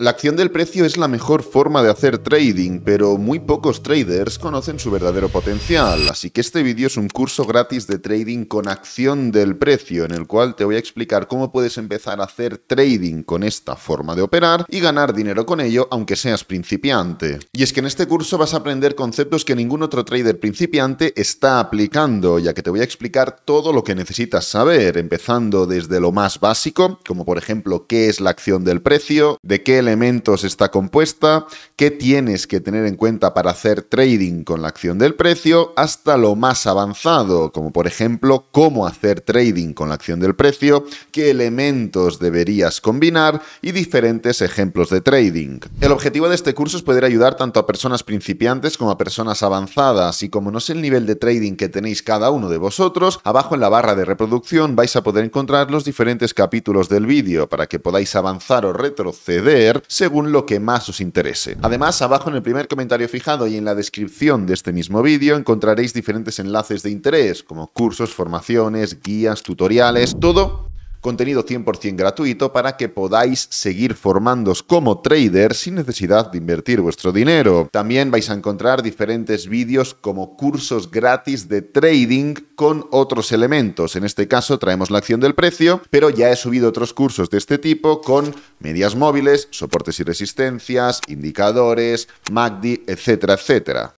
La acción del precio es la mejor forma de hacer trading, pero muy pocos traders conocen su verdadero potencial, así que este vídeo es un curso gratis de trading con acción del precio, en el cual te voy a explicar cómo puedes empezar a hacer trading con esta forma de operar y ganar dinero con ello aunque seas principiante. Y es que en este curso vas a aprender conceptos que ningún otro trader principiante está aplicando, ya que te voy a explicar todo lo que necesitas saber, empezando desde lo más básico, como por ejemplo qué es la acción del precio, de qué elementos está compuesta, qué tienes que tener en cuenta para hacer trading con la acción del precio, hasta lo más avanzado, como por ejemplo cómo hacer trading con la acción del precio, qué elementos deberías combinar y diferentes ejemplos de trading. El objetivo de este curso es poder ayudar tanto a personas principiantes como a personas avanzadas y como no sé el nivel de trading que tenéis cada uno de vosotros, abajo en la barra de reproducción vais a poder encontrar los diferentes capítulos del vídeo para que podáis avanzar o retroceder según lo que más os interese. Además, abajo en el primer comentario fijado y en la descripción de este mismo vídeo encontraréis diferentes enlaces de interés, como cursos, formaciones, guías, tutoriales, todo contenido 100% gratuito para que podáis seguir formándoos como trader sin necesidad de invertir vuestro dinero. También vais a encontrar diferentes vídeos como cursos gratis de trading con otros elementos. En este caso traemos la acción del precio, pero ya he subido otros cursos de este tipo con medias móviles, soportes y resistencias, indicadores, MACD, etcétera, etcétera.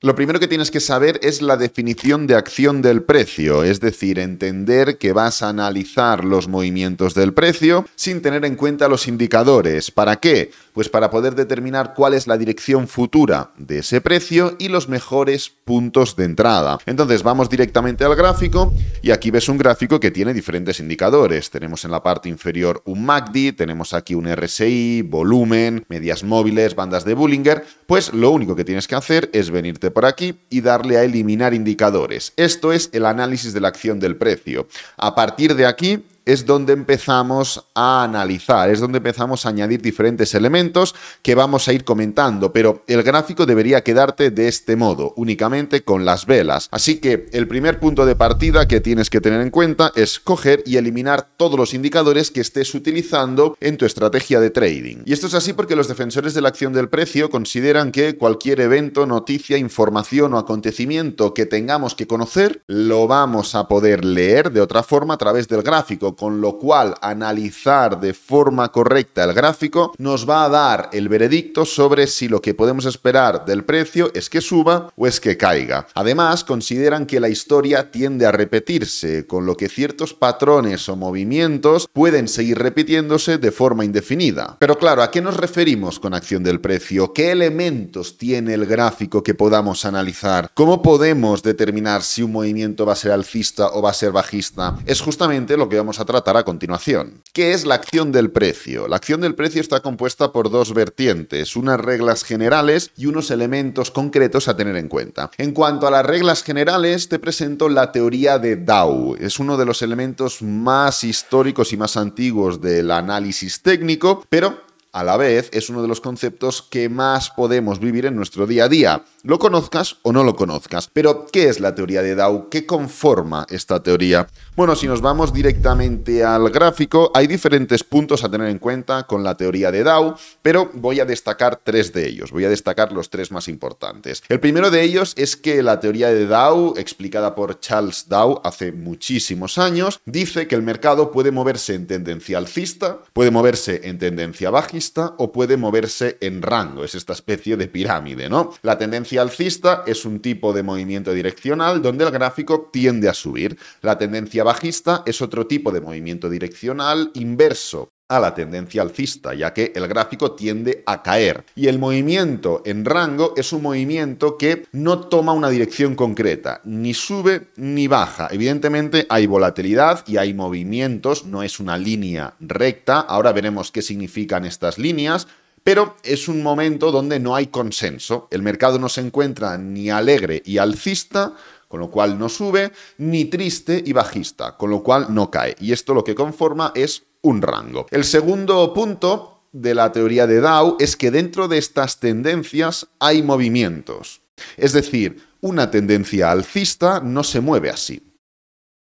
Lo primero que tienes que saber es la definición de acción del precio, es decir, entender que vas a analizar los movimientos del precio sin tener en cuenta los indicadores. ¿Para qué? Pues para poder determinar cuál es la dirección futura de ese precio y los mejores puntos de entrada. Entonces vamos directamente al gráfico y aquí ves un gráfico que tiene diferentes indicadores. Tenemos en la parte inferior un MACD, tenemos aquí un RSI, volumen, medias móviles, bandas de Bullinger. Pues lo único que tienes que hacer es venirte este por aquí y darle a eliminar indicadores. Esto es el análisis de la acción del precio. A partir de aquí es donde empezamos a analizar, es donde empezamos a añadir diferentes elementos que vamos a ir comentando, pero el gráfico debería quedarte de este modo, únicamente con las velas. Así que el primer punto de partida que tienes que tener en cuenta es coger y eliminar todos los indicadores que estés utilizando en tu estrategia de trading. Y esto es así porque los defensores de la acción del precio consideran que cualquier evento, noticia, información o acontecimiento que tengamos que conocer, lo vamos a poder leer de otra forma a través del gráfico con lo cual analizar de forma correcta el gráfico nos va a dar el veredicto sobre si lo que podemos esperar del precio es que suba o es que caiga. Además, consideran que la historia tiende a repetirse, con lo que ciertos patrones o movimientos pueden seguir repitiéndose de forma indefinida. Pero claro, ¿a qué nos referimos con acción del precio? ¿Qué elementos tiene el gráfico que podamos analizar? ¿Cómo podemos determinar si un movimiento va a ser alcista o va a ser bajista? Es justamente lo que vamos a tratar a continuación. ¿Qué es la acción del precio? La acción del precio está compuesta por dos vertientes, unas reglas generales y unos elementos concretos a tener en cuenta. En cuanto a las reglas generales, te presento la teoría de Dow. Es uno de los elementos más históricos y más antiguos del análisis técnico, pero a la vez es uno de los conceptos que más podemos vivir en nuestro día a día, lo conozcas o no lo conozcas. Pero, ¿qué es la teoría de Dow? ¿Qué conforma esta teoría? Bueno, si nos vamos directamente al gráfico, hay diferentes puntos a tener en cuenta con la teoría de Dow, pero voy a destacar tres de ellos, voy a destacar los tres más importantes. El primero de ellos es que la teoría de Dow, explicada por Charles Dow hace muchísimos años, dice que el mercado puede moverse en tendencia alcista, puede moverse en tendencia bajista, o puede moverse en rango, es esta especie de pirámide, ¿no? La tendencia alcista es un tipo de movimiento direccional donde el gráfico tiende a subir. La tendencia bajista es otro tipo de movimiento direccional inverso, a la tendencia alcista, ya que el gráfico tiende a caer. Y el movimiento en rango es un movimiento que no toma una dirección concreta, ni sube ni baja. Evidentemente hay volatilidad y hay movimientos, no es una línea recta. Ahora veremos qué significan estas líneas. Pero es un momento donde no hay consenso. El mercado no se encuentra ni alegre y alcista, con lo cual no sube, ni triste y bajista, con lo cual no cae. Y esto lo que conforma es un rango. El segundo punto de la teoría de Dow es que dentro de estas tendencias hay movimientos. Es decir, una tendencia alcista no se mueve así.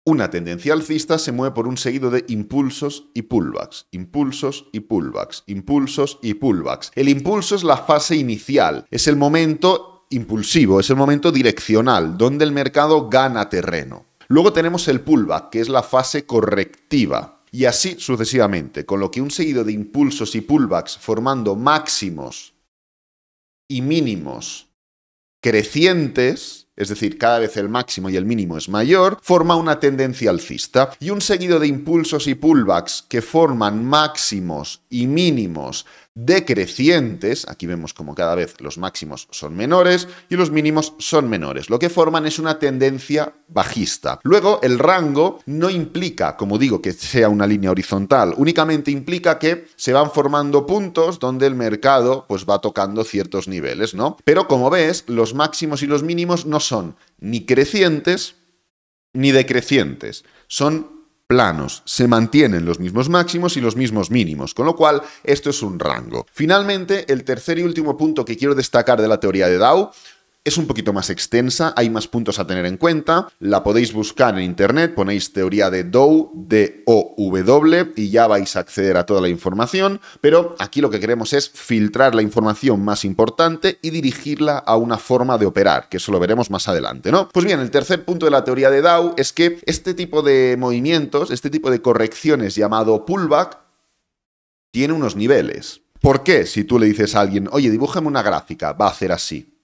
Una tendencia alcista se mueve por un seguido de impulsos y pullbacks, impulsos y pullbacks, impulsos y pullbacks. El impulso es la fase inicial, es el momento impulsivo, es el momento direccional, donde el mercado gana terreno. Luego tenemos el pullback, que es la fase correctiva y así sucesivamente, con lo que un seguido de impulsos y pullbacks formando máximos y mínimos crecientes, es decir, cada vez el máximo y el mínimo es mayor, forma una tendencia alcista. Y un seguido de impulsos y pullbacks que forman máximos y mínimos decrecientes, aquí vemos como cada vez los máximos son menores y los mínimos son menores, lo que forman es una tendencia bajista. Luego, el rango no implica, como digo, que sea una línea horizontal, únicamente implica que se van formando puntos donde el mercado pues va tocando ciertos niveles, ¿no? Pero como ves, los máximos y los mínimos no son ni crecientes ni decrecientes, son planos. Se mantienen los mismos máximos y los mismos mínimos, con lo cual esto es un rango. Finalmente, el tercer y último punto que quiero destacar de la teoría de Dow es un poquito más extensa, hay más puntos a tener en cuenta, la podéis buscar en internet, ponéis teoría de Dow, D-O-W, y ya vais a acceder a toda la información, pero aquí lo que queremos es filtrar la información más importante y dirigirla a una forma de operar, que eso lo veremos más adelante, ¿no? Pues bien, el tercer punto de la teoría de Dow es que este tipo de movimientos, este tipo de correcciones llamado pullback, tiene unos niveles. ¿Por qué? Si tú le dices a alguien, oye, dibújame una gráfica, va a hacer así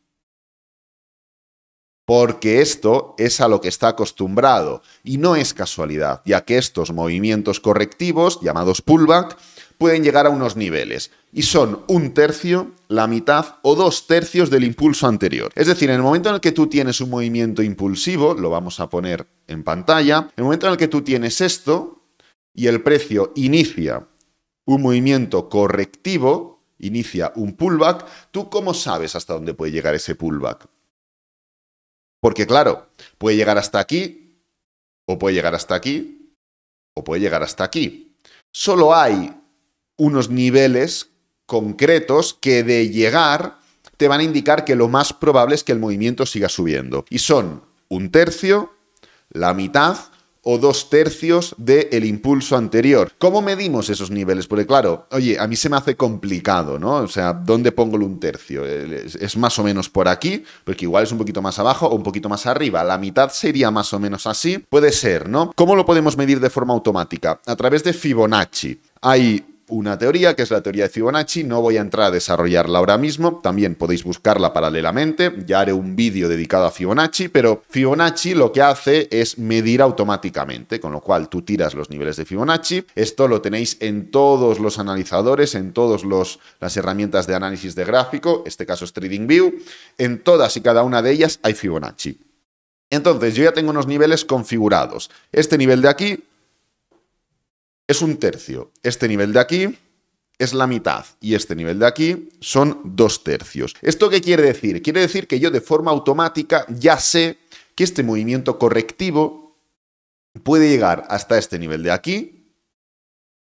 porque esto es a lo que está acostumbrado y no es casualidad, ya que estos movimientos correctivos, llamados pullback, pueden llegar a unos niveles y son un tercio, la mitad o dos tercios del impulso anterior. Es decir, en el momento en el que tú tienes un movimiento impulsivo, lo vamos a poner en pantalla, en el momento en el que tú tienes esto y el precio inicia un movimiento correctivo, inicia un pullback, ¿tú cómo sabes hasta dónde puede llegar ese pullback? Porque claro, puede llegar hasta aquí, o puede llegar hasta aquí, o puede llegar hasta aquí. Solo hay unos niveles concretos que de llegar te van a indicar que lo más probable es que el movimiento siga subiendo. Y son un tercio, la mitad o dos tercios del el impulso anterior. ¿Cómo medimos esos niveles? Porque claro, oye, a mí se me hace complicado, ¿no? O sea, ¿dónde pongo el un tercio? Es más o menos por aquí, porque igual es un poquito más abajo o un poquito más arriba. La mitad sería más o menos así. Puede ser, ¿no? ¿Cómo lo podemos medir de forma automática? A través de Fibonacci. Hay una teoría, que es la teoría de Fibonacci. No voy a entrar a desarrollarla ahora mismo. También podéis buscarla paralelamente. Ya haré un vídeo dedicado a Fibonacci, pero Fibonacci lo que hace es medir automáticamente, con lo cual tú tiras los niveles de Fibonacci. Esto lo tenéis en todos los analizadores, en todas las herramientas de análisis de gráfico. Este caso es TradingView. En todas y cada una de ellas hay Fibonacci. Entonces, yo ya tengo unos niveles configurados. Este nivel de aquí es un tercio. Este nivel de aquí es la mitad y este nivel de aquí son dos tercios. ¿Esto qué quiere decir? Quiere decir que yo de forma automática ya sé que este movimiento correctivo puede llegar hasta este nivel de aquí,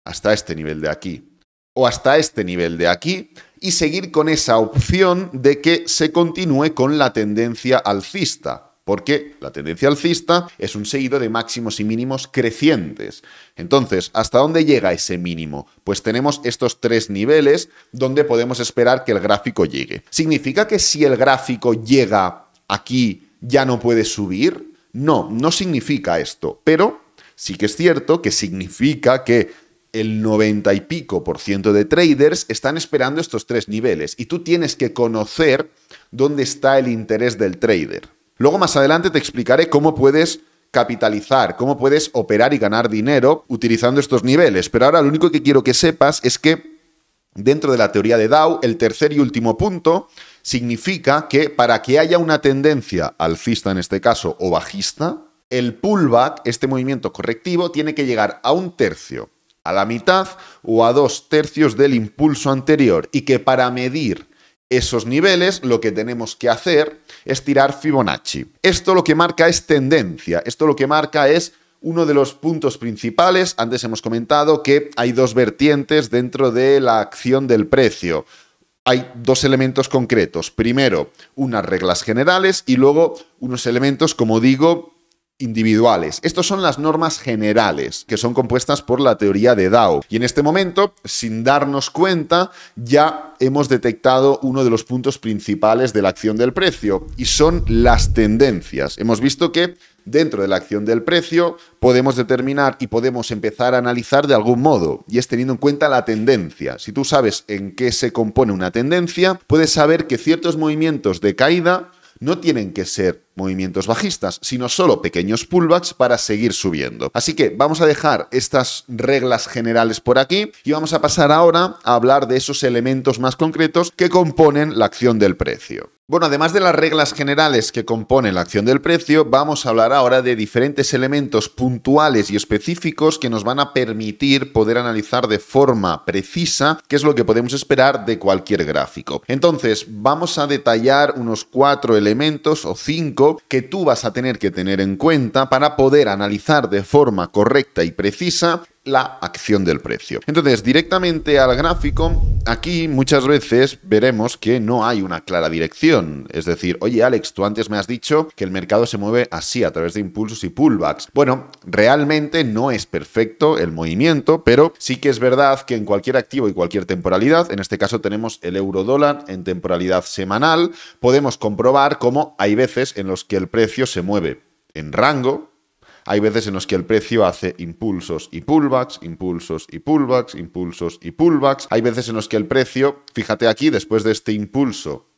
hasta este nivel de aquí o hasta este nivel de aquí y seguir con esa opción de que se continúe con la tendencia alcista porque la tendencia alcista es un seguido de máximos y mínimos crecientes. Entonces, ¿hasta dónde llega ese mínimo? Pues tenemos estos tres niveles donde podemos esperar que el gráfico llegue. ¿Significa que si el gráfico llega aquí ya no puede subir? No, no significa esto, pero sí que es cierto que significa que el 90 y pico por ciento de traders están esperando estos tres niveles y tú tienes que conocer dónde está el interés del trader. Luego más adelante te explicaré cómo puedes capitalizar, cómo puedes operar y ganar dinero utilizando estos niveles. Pero ahora lo único que quiero que sepas es que dentro de la teoría de Dow, el tercer y último punto significa que para que haya una tendencia alcista en este caso o bajista, el pullback, este movimiento correctivo, tiene que llegar a un tercio, a la mitad o a dos tercios del impulso anterior y que para medir esos niveles, lo que tenemos que hacer es tirar Fibonacci. Esto lo que marca es tendencia, esto lo que marca es uno de los puntos principales. Antes hemos comentado que hay dos vertientes dentro de la acción del precio. Hay dos elementos concretos. Primero, unas reglas generales y luego unos elementos, como digo, individuales. Estas son las normas generales que son compuestas por la teoría de DAO. Y en este momento, sin darnos cuenta, ya hemos detectado uno de los puntos principales de la acción del precio y son las tendencias. Hemos visto que dentro de la acción del precio podemos determinar y podemos empezar a analizar de algún modo, y es teniendo en cuenta la tendencia. Si tú sabes en qué se compone una tendencia, puedes saber que ciertos movimientos de caída no tienen que ser movimientos bajistas, sino solo pequeños pullbacks para seguir subiendo. Así que vamos a dejar estas reglas generales por aquí y vamos a pasar ahora a hablar de esos elementos más concretos que componen la acción del precio. Bueno, además de las reglas generales que componen la acción del precio, vamos a hablar ahora de diferentes elementos puntuales y específicos que nos van a permitir poder analizar de forma precisa qué es lo que podemos esperar de cualquier gráfico. Entonces, vamos a detallar unos cuatro elementos o cinco que tú vas a tener que tener en cuenta para poder analizar de forma correcta y precisa la acción del precio. Entonces, directamente al gráfico, aquí muchas veces veremos que no hay una clara dirección. Es decir, oye Alex, tú antes me has dicho que el mercado se mueve así, a través de impulsos y pullbacks. Bueno, realmente no es perfecto el movimiento, pero sí que es verdad que en cualquier activo y cualquier temporalidad, en este caso tenemos el euro dólar en temporalidad semanal, podemos comprobar cómo hay veces en los que el precio se mueve en rango hay veces en los que el precio hace impulsos y pullbacks, impulsos y pullbacks, impulsos y pullbacks. Hay veces en los que el precio, fíjate aquí, después de este impulso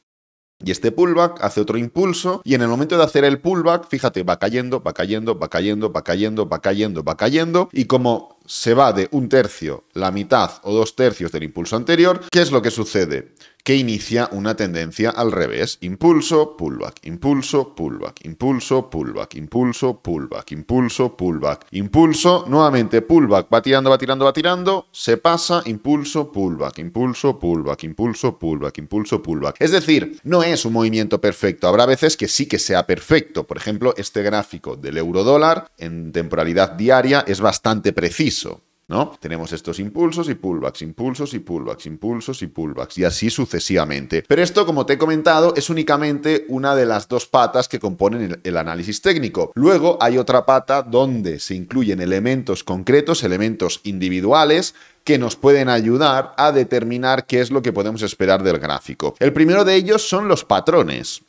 y este pullback hace otro impulso y en el momento de hacer el pullback, fíjate, va cayendo, va cayendo, va cayendo, va cayendo, va cayendo, va cayendo y como se va de un tercio, la mitad o dos tercios del impulso anterior, ¿qué es lo que sucede? que inicia una tendencia al revés. Impulso, pullback, impulso, pullback, impulso, pullback, impulso, pullback, impulso, pullback, impulso, nuevamente pullback, va tirando, va tirando, va tirando, se pasa, impulso, pullback, impulso, pullback, impulso, pullback, impulso, pullback. Es decir, no es un movimiento perfecto. Habrá veces que sí que sea perfecto. Por ejemplo, este gráfico del euro dólar en temporalidad diaria es bastante preciso. Tenemos estos impulsos y pullbacks, impulsos y pullbacks, impulsos y pullbacks, y así sucesivamente. Pero esto, como te he comentado, es únicamente una de las dos patas que componen el, análisis técnico. Luego hay otra pata donde se incluyen elementos concretos, elementos individuales, que nos pueden ayudar a determinar qué es lo que podemos esperar del gráfico. El primero de ellos son los patrones.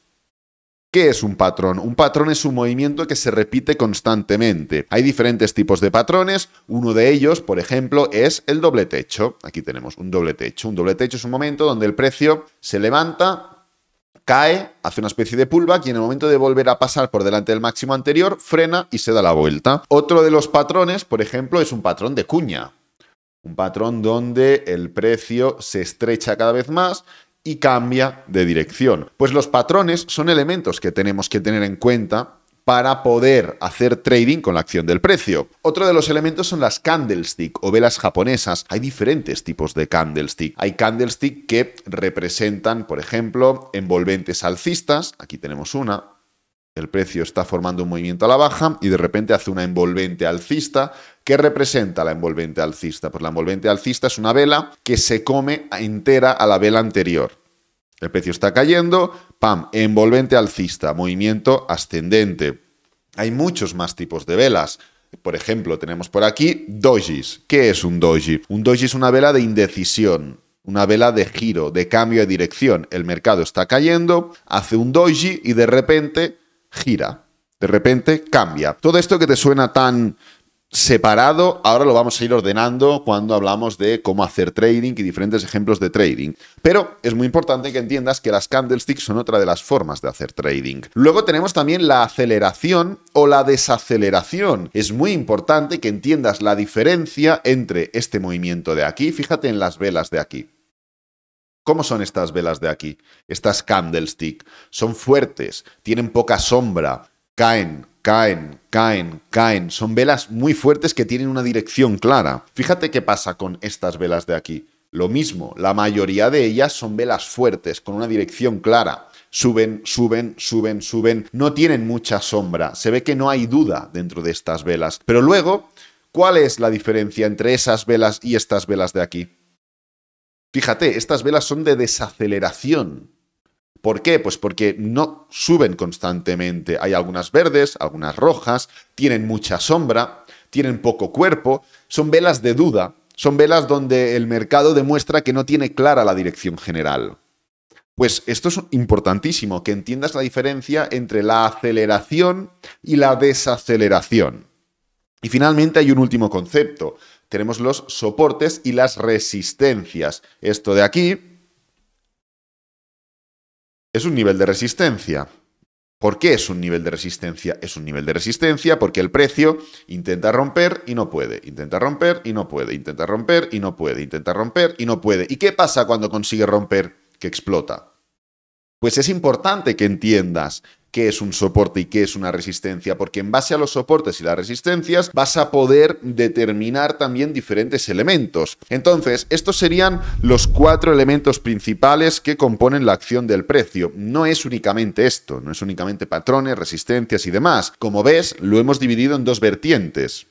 ¿Qué es un patrón? Un patrón es un movimiento que se repite constantemente. Hay diferentes tipos de patrones. Uno de ellos, por ejemplo, es el doble techo. Aquí tenemos un doble techo. Un doble techo es un momento donde el precio se levanta, cae, hace una especie de pulva, y en el momento de volver a pasar por delante del máximo anterior, frena y se da la vuelta. Otro de los patrones, por ejemplo, es un patrón de cuña. Un patrón donde el precio se estrecha cada vez más, y cambia de dirección. Pues los patrones son elementos que tenemos que tener en cuenta para poder hacer trading con la acción del precio. Otro de los elementos son las candlestick o velas japonesas. Hay diferentes tipos de candlestick. Hay candlestick que representan, por ejemplo, envolventes alcistas. Aquí tenemos una. El precio está formando un movimiento a la baja y de repente hace una envolvente alcista ¿Qué representa la envolvente alcista? Pues la envolvente alcista es una vela que se come entera a la vela anterior. El precio está cayendo, pam, envolvente alcista, movimiento ascendente. Hay muchos más tipos de velas. Por ejemplo, tenemos por aquí dojis. ¿Qué es un doji? Un doji es una vela de indecisión, una vela de giro, de cambio de dirección. El mercado está cayendo, hace un doji y de repente gira. De repente cambia. Todo esto que te suena tan separado, ahora lo vamos a ir ordenando cuando hablamos de cómo hacer trading y diferentes ejemplos de trading. Pero es muy importante que entiendas que las candlesticks son otra de las formas de hacer trading. Luego tenemos también la aceleración o la desaceleración. Es muy importante que entiendas la diferencia entre este movimiento de aquí, fíjate en las velas de aquí. ¿Cómo son estas velas de aquí? Estas candlestick. Son fuertes, tienen poca sombra, caen, caen, caen, caen. Son velas muy fuertes que tienen una dirección clara. Fíjate qué pasa con estas velas de aquí. Lo mismo, la mayoría de ellas son velas fuertes, con una dirección clara. Suben, suben, suben, suben. No tienen mucha sombra. Se ve que no hay duda dentro de estas velas. Pero luego, ¿cuál es la diferencia entre esas velas y estas velas de aquí? Fíjate, estas velas son de desaceleración. ¿Por qué? Pues porque no suben constantemente. Hay algunas verdes, algunas rojas, tienen mucha sombra, tienen poco cuerpo, son velas de duda, son velas donde el mercado demuestra que no tiene clara la dirección general. Pues esto es importantísimo, que entiendas la diferencia entre la aceleración y la desaceleración. Y finalmente hay un último concepto. Tenemos los soportes y las resistencias. Esto de aquí es un nivel de resistencia. ¿Por qué es un nivel de resistencia? Es un nivel de resistencia porque el precio intenta romper y no puede, intenta romper y no puede, intenta romper y no puede, intenta romper y no puede. ¿Y qué pasa cuando consigue romper que explota? Pues es importante que entiendas qué es un soporte y qué es una resistencia, porque en base a los soportes y las resistencias vas a poder determinar también diferentes elementos. Entonces, estos serían los cuatro elementos principales que componen la acción del precio. No es únicamente esto, no es únicamente patrones, resistencias y demás. Como ves, lo hemos dividido en dos vertientes.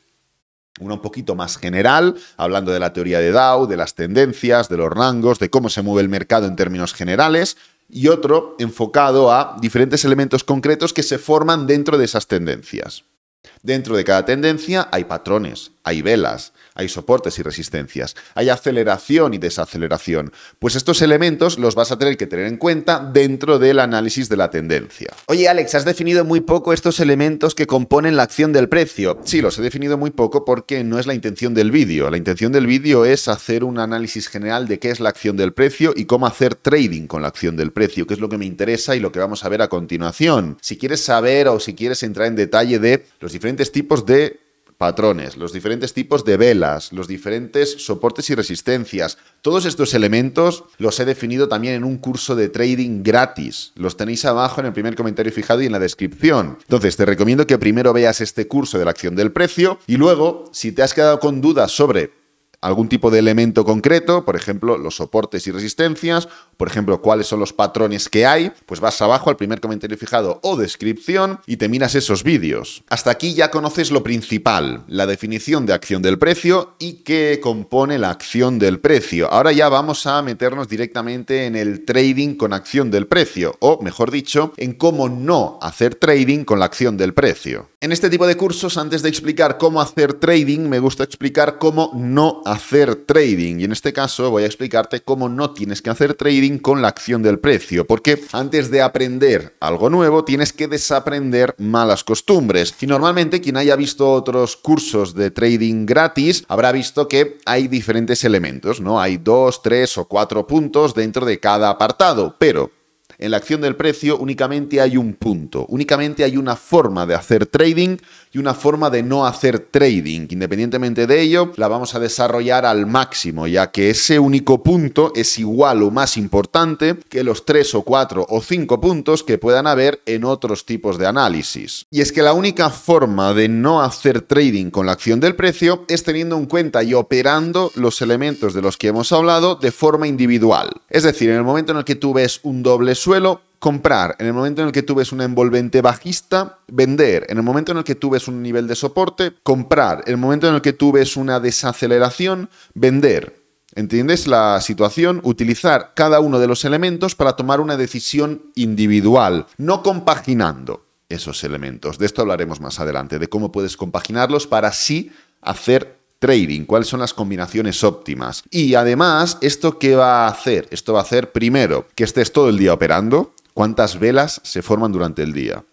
Una un poquito más general, hablando de la teoría de Dow, de las tendencias, de los rangos, de cómo se mueve el mercado en términos generales, y otro enfocado a diferentes elementos concretos que se forman dentro de esas tendencias. Dentro de cada tendencia hay patrones, hay velas, hay soportes y resistencias, hay aceleración y desaceleración. Pues estos elementos los vas a tener que tener en cuenta dentro del análisis de la tendencia. Oye Alex, has definido muy poco estos elementos que componen la acción del precio. Sí, los he definido muy poco porque no es la intención del vídeo. La intención del vídeo es hacer un análisis general de qué es la acción del precio y cómo hacer trading con la acción del precio, que es lo que me interesa y lo que vamos a ver a continuación. Si quieres saber o si quieres entrar en detalle de los diferentes tipos de patrones, los diferentes tipos de velas, los diferentes soportes y resistencias. Todos estos elementos los he definido también en un curso de trading gratis. Los tenéis abajo en el primer comentario fijado y en la descripción. Entonces, te recomiendo que primero veas este curso de la acción del precio y luego, si te has quedado con dudas sobre algún tipo de elemento concreto, por ejemplo, los soportes y resistencias, por ejemplo, cuáles son los patrones que hay, pues vas abajo al primer comentario fijado o descripción y te miras esos vídeos. Hasta aquí ya conoces lo principal, la definición de acción del precio y qué compone la acción del precio. Ahora ya vamos a meternos directamente en el trading con acción del precio, o mejor dicho, en cómo no hacer trading con la acción del precio. En este tipo de cursos, antes de explicar cómo hacer trading, me gusta explicar cómo no hacer hacer trading. Y en este caso voy a explicarte cómo no tienes que hacer trading con la acción del precio. Porque antes de aprender algo nuevo, tienes que desaprender malas costumbres. Y normalmente quien haya visto otros cursos de trading gratis habrá visto que hay diferentes elementos, ¿no? Hay dos, tres o cuatro puntos dentro de cada apartado. Pero en la acción del precio únicamente hay un punto, únicamente hay una forma de hacer trading y una forma de no hacer trading. Independientemente de ello, la vamos a desarrollar al máximo, ya que ese único punto es igual o más importante que los tres o cuatro o cinco puntos que puedan haber en otros tipos de análisis. Y es que la única forma de no hacer trading con la acción del precio es teniendo en cuenta y operando los elementos de los que hemos hablado de forma individual. Es decir, en el momento en el que tú ves un doble suelo, comprar en el momento en el que tú ves una envolvente bajista, vender en el momento en el que tú ves un nivel de soporte, comprar en el momento en el que tú ves una desaceleración, vender. ¿Entiendes la situación? Utilizar cada uno de los elementos para tomar una decisión individual, no compaginando esos elementos. De esto hablaremos más adelante, de cómo puedes compaginarlos para así hacer trading, cuáles son las combinaciones óptimas. Y además, ¿esto qué va a hacer? Esto va a hacer primero que estés todo el día operando, cuántas velas se forman durante el día,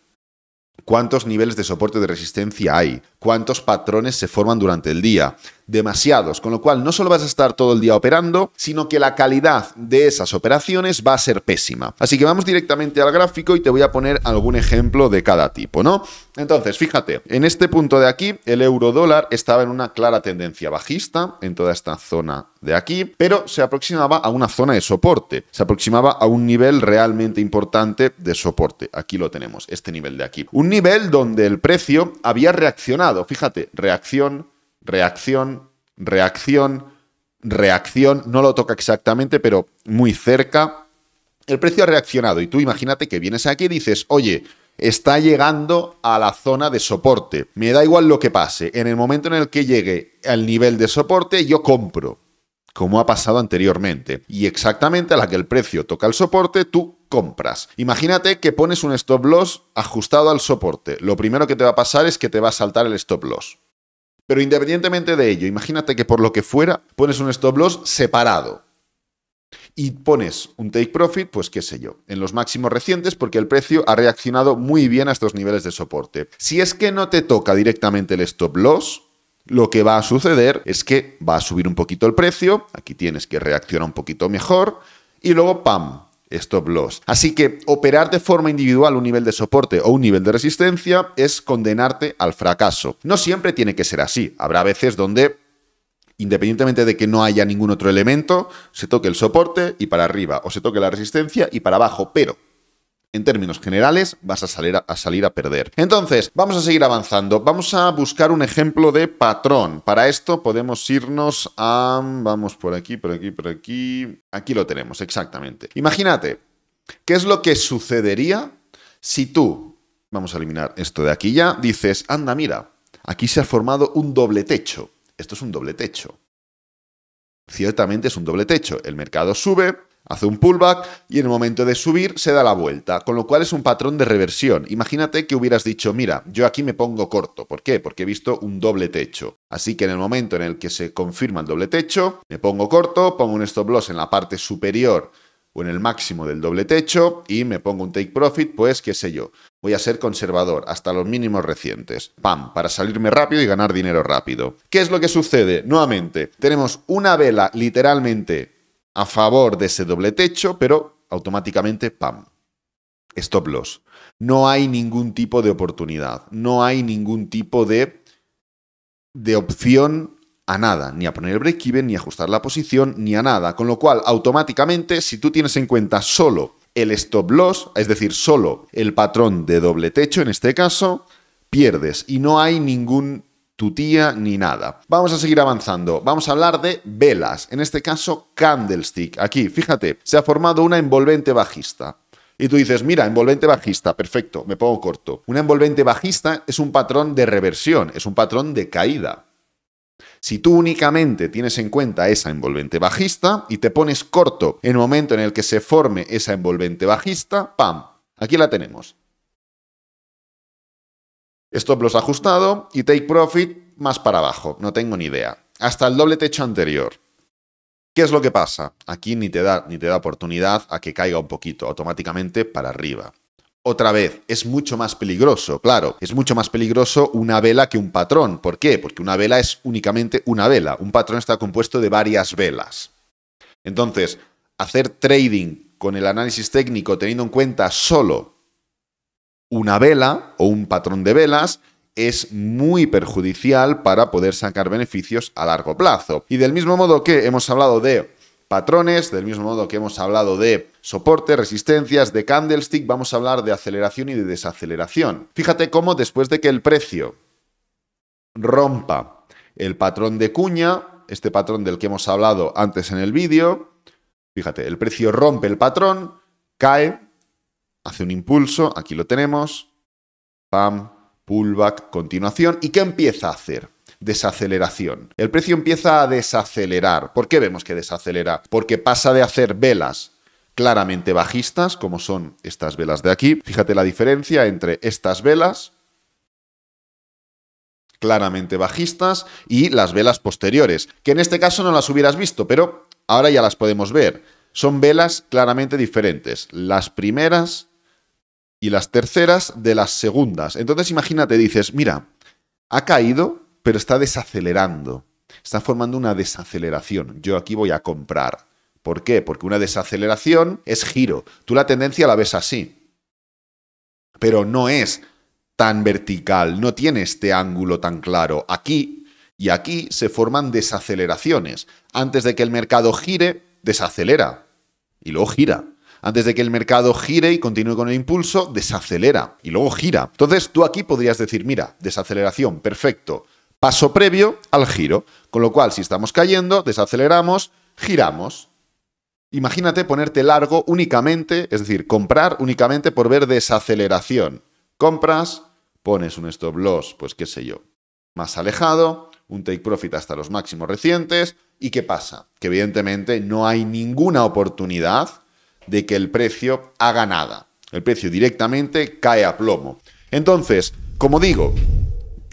cuántos niveles de soporte de resistencia hay, cuántos patrones se forman durante el día, demasiados, con lo cual no solo vas a estar todo el día operando, sino que la calidad de esas operaciones va a ser pésima. Así que vamos directamente al gráfico y te voy a poner algún ejemplo de cada tipo, ¿no? Entonces, fíjate, en este punto de aquí, el euro dólar estaba en una clara tendencia bajista en toda esta zona de aquí, pero se aproximaba a una zona de soporte, se aproximaba a un nivel realmente importante de soporte. Aquí lo tenemos, este nivel de aquí. Un nivel donde el precio había reaccionado, fíjate, reacción, reacción, reacción, reacción, no lo toca exactamente, pero muy cerca. El precio ha reaccionado y tú imagínate que vienes aquí y dices, oye, está llegando a la zona de soporte. Me da igual lo que pase. En el momento en el que llegue al nivel de soporte, yo compro, como ha pasado anteriormente. Y exactamente a la que el precio toca el soporte, tú compras. Imagínate que pones un stop loss ajustado al soporte. Lo primero que te va a pasar es que te va a saltar el stop loss. Pero independientemente de ello, imagínate que por lo que fuera pones un stop loss separado. Y pones un take profit, pues qué sé yo, en los máximos recientes porque el precio ha reaccionado muy bien a estos niveles de soporte. Si es que no te toca directamente el stop loss, lo que va a suceder es que va a subir un poquito el precio, aquí tienes que reaccionar un poquito mejor, y luego, ¡pam!, stop loss. Así que operar de forma individual un nivel de soporte o un nivel de resistencia es condenarte al fracaso. No siempre tiene que ser así. Habrá veces donde independientemente de que no haya ningún otro elemento, se toque el soporte y para arriba, o se toque la resistencia y para abajo, pero en términos generales, vas a salir a, salir a perder. Entonces, vamos a seguir avanzando. Vamos a buscar un ejemplo de patrón. Para esto podemos irnos a... Vamos por aquí, por aquí, por aquí. Aquí lo tenemos, exactamente. Imagínate, ¿qué es lo que sucedería si tú... Vamos a eliminar esto de aquí ya. Dices, anda, mira, aquí se ha formado un doble techo. Esto es un doble techo. Ciertamente es un doble techo. El mercado sube, Hace un pullback y en el momento de subir se da la vuelta, con lo cual es un patrón de reversión. Imagínate que hubieras dicho, mira, yo aquí me pongo corto. ¿Por qué? Porque he visto un doble techo. Así que en el momento en el que se confirma el doble techo, me pongo corto, pongo un stop loss en la parte superior o en el máximo del doble techo y me pongo un take profit, pues qué sé yo. Voy a ser conservador hasta los mínimos recientes. Pam, para salirme rápido y ganar dinero rápido. ¿Qué es lo que sucede? Nuevamente, tenemos una vela literalmente a favor de ese doble techo, pero automáticamente, ¡pam! Stop loss. No hay ningún tipo de oportunidad, no hay ningún tipo de, de opción a nada, ni a poner el break-even, ni a ajustar la posición, ni a nada. Con lo cual, automáticamente, si tú tienes en cuenta solo el stop loss, es decir, solo el patrón de doble techo en este caso, pierdes y no hay ningún tu tía ni nada. Vamos a seguir avanzando. Vamos a hablar de velas, en este caso candlestick. Aquí, fíjate, se ha formado una envolvente bajista. Y tú dices, mira, envolvente bajista, perfecto, me pongo corto. Una envolvente bajista es un patrón de reversión, es un patrón de caída. Si tú únicamente tienes en cuenta esa envolvente bajista y te pones corto en el momento en el que se forme esa envolvente bajista, ¡pam! Aquí la tenemos. Stop los ajustado y take profit más para abajo, no tengo ni idea. Hasta el doble techo anterior. ¿Qué es lo que pasa? Aquí ni te da, ni te da oportunidad a que caiga un poquito, automáticamente para arriba. Otra vez, es mucho más peligroso, claro, es mucho más peligroso una vela que un patrón. ¿Por qué? Porque una vela es únicamente una vela, un patrón está compuesto de varias velas. Entonces, hacer trading con el análisis técnico teniendo en cuenta solo una vela o un patrón de velas es muy perjudicial para poder sacar beneficios a largo plazo. Y del mismo modo que hemos hablado de patrones, del mismo modo que hemos hablado de soporte, resistencias, de candlestick, vamos a hablar de aceleración y de desaceleración. Fíjate cómo después de que el precio rompa el patrón de cuña, este patrón del que hemos hablado antes en el vídeo, fíjate, el precio rompe el patrón, cae, hace un impulso, aquí lo tenemos, pam, pullback, continuación, ¿y qué empieza a hacer? Desaceleración. El precio empieza a desacelerar. ¿Por qué vemos que desacelera? Porque pasa de hacer velas claramente bajistas, como son estas velas de aquí. Fíjate la diferencia entre estas velas claramente bajistas y las velas posteriores, que en este caso no las hubieras visto, pero ahora ya las podemos ver. Son velas claramente diferentes. Las primeras y las terceras de las segundas. Entonces imagínate, dices, mira, ha caído, pero está desacelerando. Está formando una desaceleración. Yo aquí voy a comprar. ¿Por qué? Porque una desaceleración es giro. Tú la tendencia la ves así. Pero no es tan vertical, no tiene este ángulo tan claro. Aquí y aquí se forman desaceleraciones. Antes de que el mercado gire, desacelera. Y luego gira antes de que el mercado gire y continúe con el impulso, desacelera y luego gira. Entonces tú aquí podrías decir, mira, desaceleración, perfecto, paso previo al giro, con lo cual si estamos cayendo, desaceleramos, giramos. Imagínate ponerte largo únicamente, es decir, comprar únicamente por ver desaceleración. Compras, pones un stop loss, pues qué sé yo, más alejado, un take profit hasta los máximos recientes. ¿Y qué pasa? Que evidentemente no hay ninguna oportunidad de que el precio haga nada. El precio directamente cae a plomo. Entonces, como digo,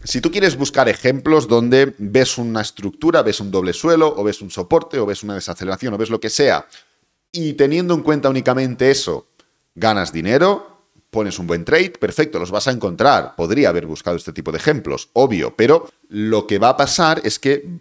si tú quieres buscar ejemplos donde ves una estructura, ves un doble suelo, o ves un soporte, o ves una desaceleración, o ves lo que sea, y teniendo en cuenta únicamente eso, ganas dinero, pones un buen trade, perfecto, los vas a encontrar. Podría haber buscado este tipo de ejemplos, obvio, pero lo que va a pasar es que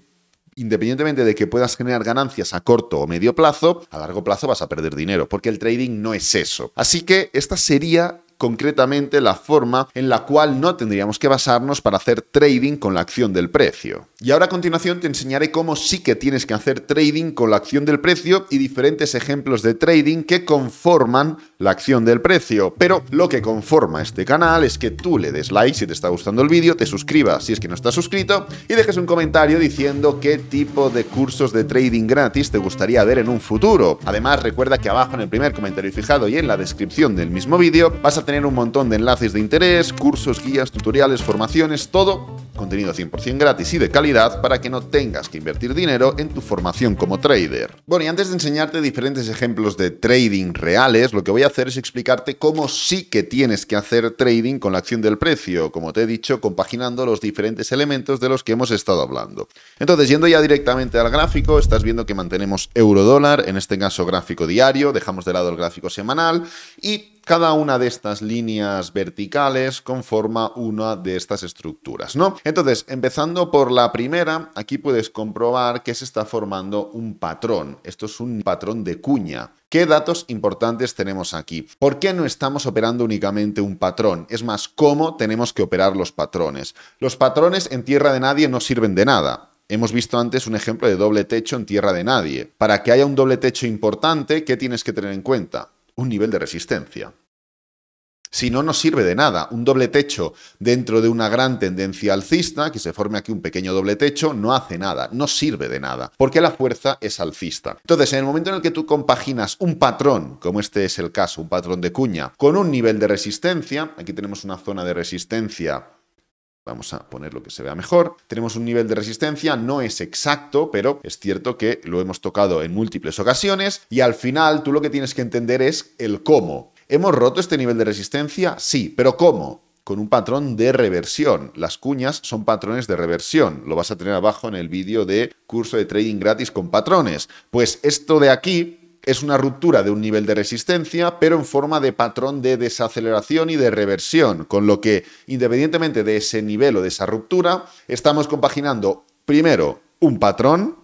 independientemente de que puedas generar ganancias a corto o medio plazo, a largo plazo vas a perder dinero, porque el trading no es eso. Así que esta sería concretamente la forma en la cual no tendríamos que basarnos para hacer trading con la acción del precio. Y ahora a continuación te enseñaré cómo sí que tienes que hacer trading con la acción del precio y diferentes ejemplos de trading que conforman la acción del precio. Pero lo que conforma este canal es que tú le des like si te está gustando el vídeo, te suscribas si es que no estás suscrito y dejes un comentario diciendo qué tipo de cursos de trading gratis te gustaría ver en un futuro. Además, recuerda que abajo en el primer comentario fijado y en la descripción del mismo vídeo vas a tener un montón de enlaces de interés, cursos, guías, tutoriales, formaciones, todo contenido 100% gratis y de calidad para que no tengas que invertir dinero en tu formación como trader. Bueno, y antes de enseñarte diferentes ejemplos de trading reales, lo que voy a hacer es explicarte cómo sí que tienes que hacer trading con la acción del precio, como te he dicho, compaginando los diferentes elementos de los que hemos estado hablando. Entonces, yendo ya directamente al gráfico, estás viendo que mantenemos euro dólar, en este caso gráfico diario, dejamos de lado el gráfico semanal y cada una de estas líneas verticales conforma una de estas estructuras, ¿no? Entonces, empezando por la primera, aquí puedes comprobar que se está formando un patrón. Esto es un patrón de cuña. ¿Qué datos importantes tenemos aquí? ¿Por qué no estamos operando únicamente un patrón? Es más, ¿cómo tenemos que operar los patrones? Los patrones en tierra de nadie no sirven de nada. Hemos visto antes un ejemplo de doble techo en tierra de nadie. Para que haya un doble techo importante, ¿qué tienes que tener en cuenta? un nivel de resistencia. Si no, no sirve de nada. Un doble techo dentro de una gran tendencia alcista, que se forme aquí un pequeño doble techo, no hace nada, no sirve de nada, porque la fuerza es alcista. Entonces, en el momento en el que tú compaginas un patrón, como este es el caso, un patrón de cuña, con un nivel de resistencia, aquí tenemos una zona de resistencia Vamos a poner lo que se vea mejor. Tenemos un nivel de resistencia, no es exacto, pero es cierto que lo hemos tocado en múltiples ocasiones y al final tú lo que tienes que entender es el cómo. ¿Hemos roto este nivel de resistencia? Sí, pero ¿cómo? Con un patrón de reversión. Las cuñas son patrones de reversión. Lo vas a tener abajo en el vídeo de curso de trading gratis con patrones. Pues esto de aquí es una ruptura de un nivel de resistencia, pero en forma de patrón de desaceleración y de reversión, con lo que, independientemente de ese nivel o de esa ruptura, estamos compaginando primero un patrón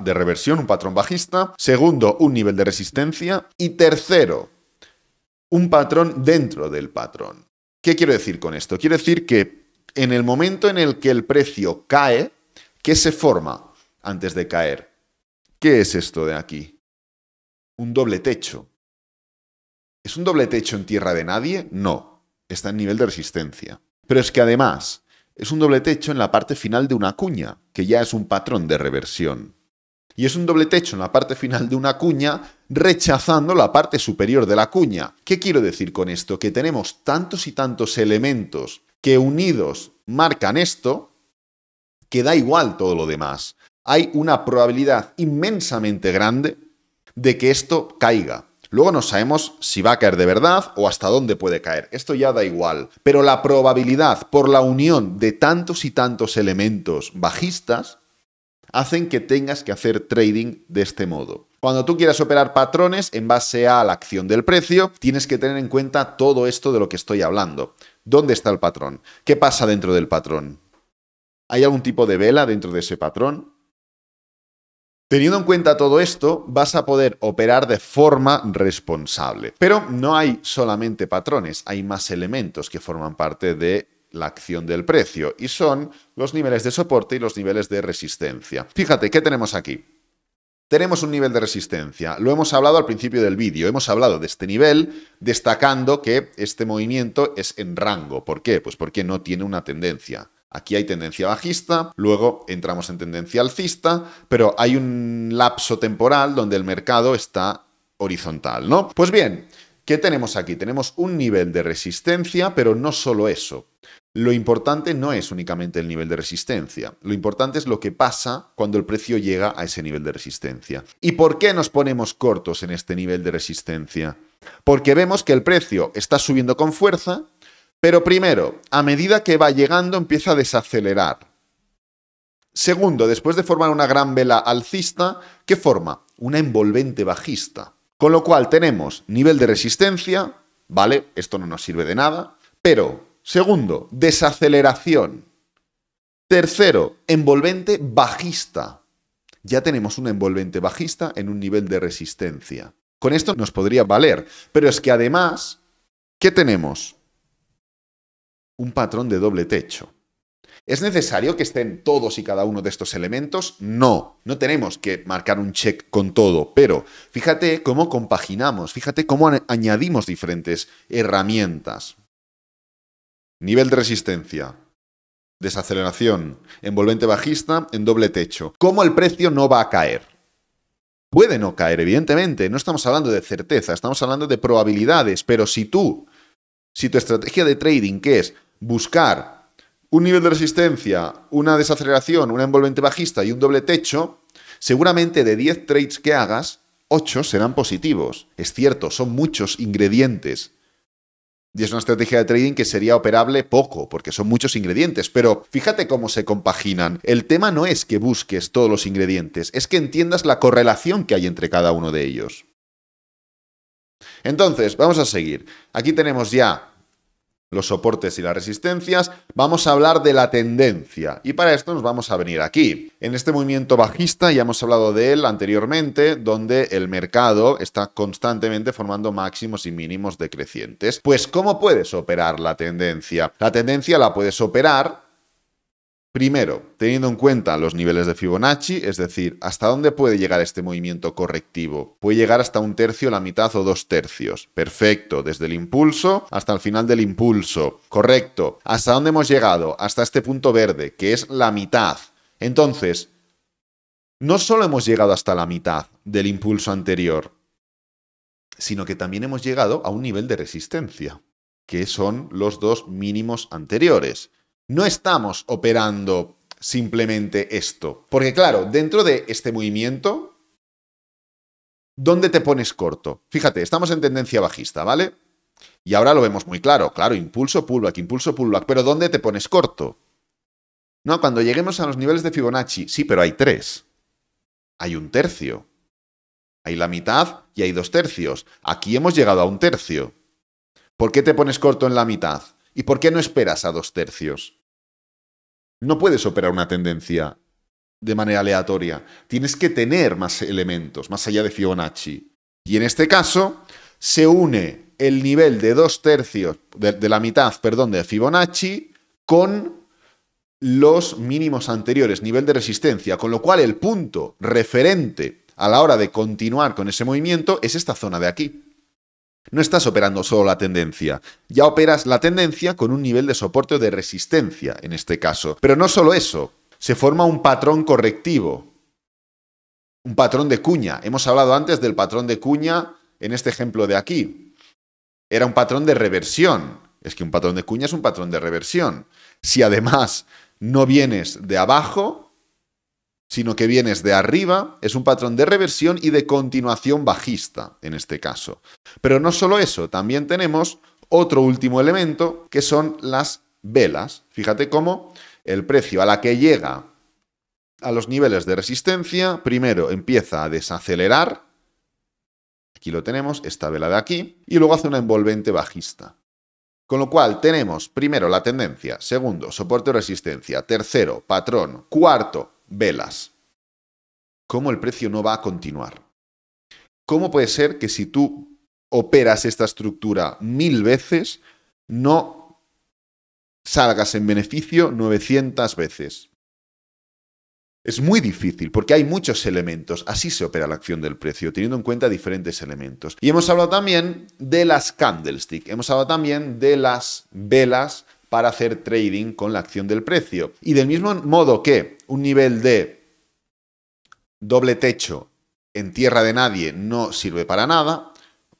de reversión, un patrón bajista, segundo, un nivel de resistencia y tercero, un patrón dentro del patrón. ¿Qué quiero decir con esto? Quiero decir que en el momento en el que el precio cae, ¿qué se forma antes de caer? ¿Qué es esto de aquí? un doble techo. ¿Es un doble techo en tierra de nadie? No, está en nivel de resistencia. Pero es que además es un doble techo en la parte final de una cuña, que ya es un patrón de reversión. Y es un doble techo en la parte final de una cuña, rechazando la parte superior de la cuña. ¿Qué quiero decir con esto? Que tenemos tantos y tantos elementos que unidos marcan esto, que da igual todo lo demás. Hay una probabilidad inmensamente grande de que esto caiga. Luego no sabemos si va a caer de verdad o hasta dónde puede caer. Esto ya da igual. Pero la probabilidad por la unión de tantos y tantos elementos bajistas hacen que tengas que hacer trading de este modo. Cuando tú quieras operar patrones en base a la acción del precio, tienes que tener en cuenta todo esto de lo que estoy hablando. ¿Dónde está el patrón? ¿Qué pasa dentro del patrón? ¿Hay algún tipo de vela dentro de ese patrón? Teniendo en cuenta todo esto, vas a poder operar de forma responsable. Pero no hay solamente patrones, hay más elementos que forman parte de la acción del precio y son los niveles de soporte y los niveles de resistencia. Fíjate, ¿qué tenemos aquí? Tenemos un nivel de resistencia, lo hemos hablado al principio del vídeo, hemos hablado de este nivel destacando que este movimiento es en rango. ¿Por qué? Pues porque no tiene una tendencia. Aquí hay tendencia bajista, luego entramos en tendencia alcista, pero hay un lapso temporal donde el mercado está horizontal, ¿no? Pues bien, ¿qué tenemos aquí? Tenemos un nivel de resistencia, pero no solo eso. Lo importante no es únicamente el nivel de resistencia, lo importante es lo que pasa cuando el precio llega a ese nivel de resistencia. ¿Y por qué nos ponemos cortos en este nivel de resistencia? Porque vemos que el precio está subiendo con fuerza, pero primero, a medida que va llegando empieza a desacelerar. Segundo, después de formar una gran vela alcista, ¿qué forma? Una envolvente bajista. Con lo cual tenemos nivel de resistencia, ¿vale? Esto no nos sirve de nada. Pero, segundo, desaceleración. Tercero, envolvente bajista. Ya tenemos un envolvente bajista en un nivel de resistencia. Con esto nos podría valer, pero es que además, ¿qué tenemos? un patrón de doble techo. ¿Es necesario que estén todos y cada uno de estos elementos? No, no tenemos que marcar un check con todo, pero fíjate cómo compaginamos, fíjate cómo añadimos diferentes herramientas. Nivel de resistencia, desaceleración, envolvente bajista en doble techo. ¿Cómo el precio no va a caer? Puede no caer, evidentemente, no estamos hablando de certeza, estamos hablando de probabilidades, pero si tú si tu estrategia de trading, que es buscar un nivel de resistencia, una desaceleración, una envolvente bajista y un doble techo, seguramente de 10 trades que hagas, 8 serán positivos. Es cierto, son muchos ingredientes. Y es una estrategia de trading que sería operable poco, porque son muchos ingredientes. Pero fíjate cómo se compaginan. El tema no es que busques todos los ingredientes, es que entiendas la correlación que hay entre cada uno de ellos. Entonces, vamos a seguir. Aquí tenemos ya los soportes y las resistencias, vamos a hablar de la tendencia. Y para esto nos vamos a venir aquí. En este movimiento bajista, ya hemos hablado de él anteriormente, donde el mercado está constantemente formando máximos y mínimos decrecientes. Pues, ¿cómo puedes operar la tendencia? La tendencia la puedes operar Primero, teniendo en cuenta los niveles de Fibonacci, es decir, hasta dónde puede llegar este movimiento correctivo. Puede llegar hasta un tercio, la mitad o dos tercios. Perfecto, desde el impulso hasta el final del impulso. Correcto. ¿Hasta dónde hemos llegado? Hasta este punto verde, que es la mitad. Entonces, no solo hemos llegado hasta la mitad del impulso anterior, sino que también hemos llegado a un nivel de resistencia, que son los dos mínimos anteriores no estamos operando simplemente esto. Porque claro, dentro de este movimiento, ¿dónde te pones corto? Fíjate, estamos en tendencia bajista, ¿vale? Y ahora lo vemos muy claro, claro, impulso, pullback, impulso, pullback, pero ¿dónde te pones corto? No, cuando lleguemos a los niveles de Fibonacci, sí, pero hay tres. Hay un tercio. Hay la mitad y hay dos tercios. Aquí hemos llegado a un tercio. ¿Por qué te pones corto en la mitad? ¿Y por qué no esperas a dos tercios? No puedes operar una tendencia de manera aleatoria. Tienes que tener más elementos, más allá de Fibonacci. Y en este caso, se une el nivel de dos tercios, de, la mitad, perdón, de Fibonacci con los mínimos anteriores, nivel de resistencia, con lo cual el punto referente a la hora de continuar con ese movimiento es esta zona de aquí. No estás operando solo la tendencia, ya operas la tendencia con un nivel de soporte o de resistencia en este caso. Pero no solo eso, se forma un patrón correctivo, un patrón de cuña. Hemos hablado antes del patrón de cuña en este ejemplo de aquí. Era un patrón de reversión. Es que un patrón de cuña es un patrón de reversión. Si además no vienes de abajo, sino que vienes de arriba, es un patrón de reversión y de continuación bajista en este caso. Pero no solo eso, también tenemos otro último elemento que son las velas. Fíjate cómo el precio a la que llega a los niveles de resistencia, primero empieza a desacelerar, aquí lo tenemos, esta vela de aquí, y luego hace una envolvente bajista. Con lo cual tenemos primero la tendencia, segundo soporte o resistencia, tercero patrón, cuarto velas. Cómo el precio no va a continuar. ¿Cómo puede ser que si tú operas esta estructura mil veces, no salgas en beneficio 900 veces? Es muy difícil porque hay muchos elementos. Así se opera la acción del precio, teniendo en cuenta diferentes elementos. Y hemos hablado también de las candlestick, hemos hablado también de las velas para hacer trading con la acción del precio. Y del mismo modo que un nivel de doble techo en tierra de nadie no sirve para nada,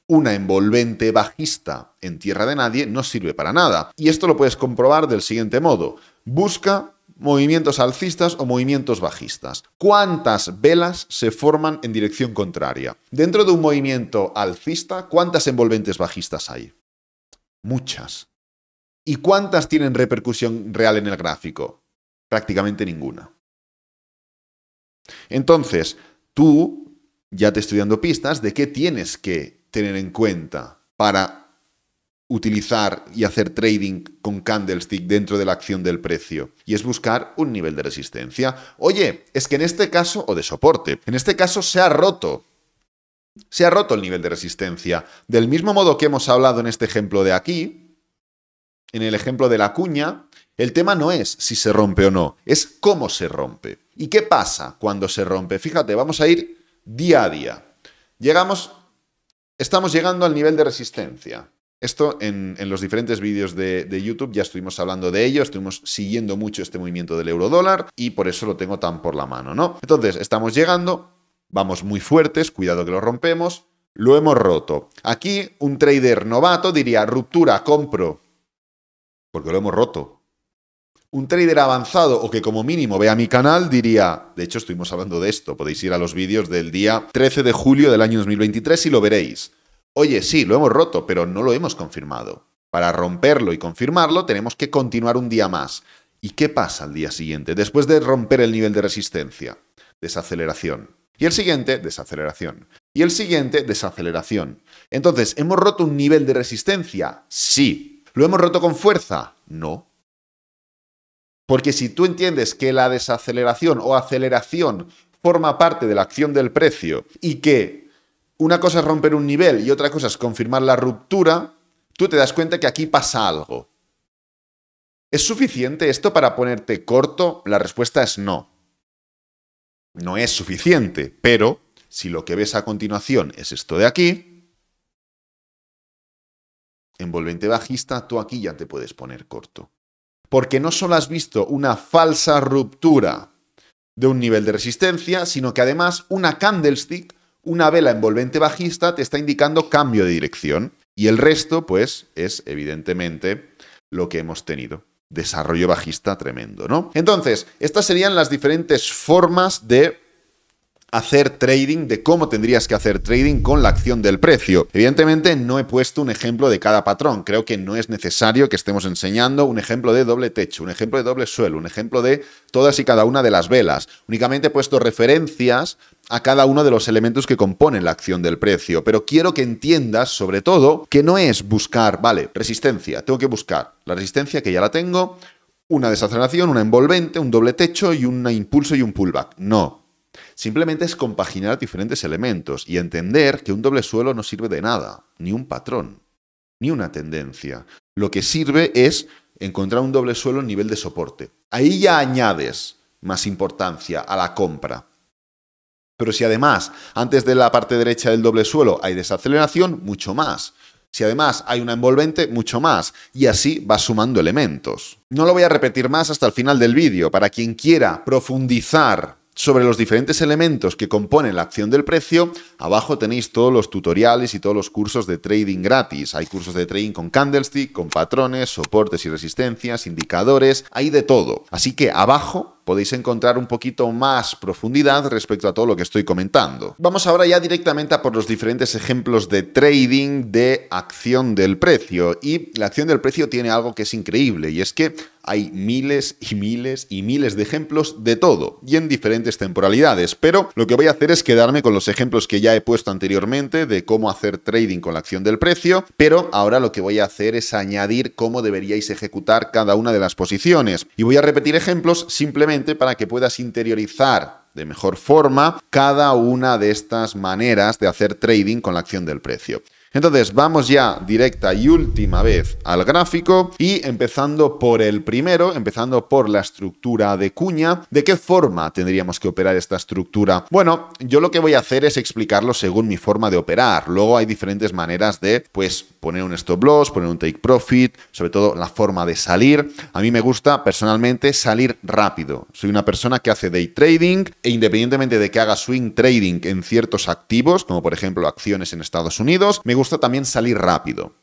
una envolvente bajista en tierra de nadie no sirve para nada. Y esto lo puedes comprobar del siguiente modo. Busca movimientos alcistas o movimientos bajistas. ¿Cuántas velas se forman en dirección contraria? Dentro de un movimiento alcista, ¿cuántas envolventes bajistas hay? Muchas. ¿Y cuántas tienen repercusión real en el gráfico? Prácticamente ninguna. Entonces, tú ya te estoy dando pistas de qué tienes que tener en cuenta para utilizar y hacer trading con candlestick dentro de la acción del precio y es buscar un nivel de resistencia. Oye, es que en este caso, o de soporte, en este caso se ha roto. Se ha roto el nivel de resistencia. Del mismo modo que hemos hablado en este ejemplo de aquí, en el ejemplo de la cuña, el tema no es si se rompe o no, es cómo se rompe. ¿Y qué pasa cuando se rompe? Fíjate, vamos a ir día a día. Llegamos, estamos llegando al nivel de resistencia. Esto en, los diferentes vídeos de, de, YouTube ya estuvimos hablando de ello, estuvimos siguiendo mucho este movimiento del euro dólar y por eso lo tengo tan por la mano, ¿no? Entonces, estamos llegando, vamos muy fuertes, cuidado que lo rompemos, lo hemos roto. Aquí un trader novato diría, ruptura, compro, porque lo hemos roto un trader avanzado o que como mínimo vea mi canal diría, de hecho estuvimos hablando de esto, podéis ir a los vídeos del día 13 de julio del año 2023 y lo veréis. Oye, sí, lo hemos roto, pero no lo hemos confirmado. Para romperlo y confirmarlo tenemos que continuar un día más. ¿Y qué pasa al día siguiente, después de romper el nivel de resistencia? Desaceleración. Y el siguiente, desaceleración. Y el siguiente, desaceleración. Entonces, ¿hemos roto un nivel de resistencia? Sí. ¿Lo hemos roto con fuerza? No. Porque si tú entiendes que la desaceleración o aceleración forma parte de la acción del precio y que una cosa es romper un nivel y otra cosa es confirmar la ruptura, tú te das cuenta que aquí pasa algo. ¿Es suficiente esto para ponerte corto? La respuesta es no. No es suficiente, pero si lo que ves a continuación es esto de aquí, envolvente bajista, tú aquí ya te puedes poner corto porque no solo has visto una falsa ruptura de un nivel de resistencia, sino que además una candlestick, una vela envolvente bajista, te está indicando cambio de dirección. Y el resto, pues, es evidentemente lo que hemos tenido. Desarrollo bajista tremendo, ¿no? Entonces, estas serían las diferentes formas de hacer trading, de cómo tendrías que hacer trading con la acción del precio. Evidentemente no he puesto un ejemplo de cada patrón, creo que no es necesario que estemos enseñando un ejemplo de doble techo, un ejemplo de doble suelo, un ejemplo de todas y cada una de las velas. Únicamente he puesto referencias a cada uno de los elementos que componen la acción del precio, pero quiero que entiendas sobre todo que no es buscar, vale, resistencia, tengo que buscar la resistencia que ya la tengo, una desaceleración, una envolvente, un doble techo y un impulso y un pullback. No, Simplemente es compaginar diferentes elementos y entender que un doble suelo no sirve de nada, ni un patrón, ni una tendencia. Lo que sirve es encontrar un doble suelo en nivel de soporte. Ahí ya añades más importancia a la compra. Pero si además, antes de la parte derecha del doble suelo hay desaceleración, mucho más. Si además hay una envolvente, mucho más. Y así va sumando elementos. No lo voy a repetir más hasta el final del vídeo. Para quien quiera profundizar sobre los diferentes elementos que componen la acción del precio, abajo tenéis todos los tutoriales y todos los cursos de trading gratis. Hay cursos de trading con candlestick, con patrones, soportes y resistencias, indicadores, hay de todo. Así que abajo podéis encontrar un poquito más profundidad respecto a todo lo que estoy comentando. Vamos ahora ya directamente a por los diferentes ejemplos de trading de acción del precio. Y la acción del precio tiene algo que es increíble y es que hay miles y miles y miles de ejemplos de todo y en diferentes temporalidades. Pero lo que voy a hacer es quedarme con los ejemplos que ya he puesto anteriormente de cómo hacer trading con la acción del precio. Pero ahora lo que voy a hacer es añadir cómo deberíais ejecutar cada una de las posiciones. Y voy a repetir ejemplos simplemente para que puedas interiorizar de mejor forma cada una de estas maneras de hacer trading con la acción del precio. Entonces vamos ya directa y última vez al gráfico y empezando por el primero, empezando por la estructura de cuña. ¿De qué forma tendríamos que operar esta estructura? Bueno, yo lo que voy a hacer es explicarlo según mi forma de operar. Luego hay diferentes maneras de pues poner un stop loss, poner un take profit, sobre todo la forma de salir. A mí me gusta personalmente salir rápido. Soy una persona que hace day trading e independientemente de que haga swing trading en ciertos activos, como por ejemplo acciones en Estados Unidos, me gusta gusta también salir rápido.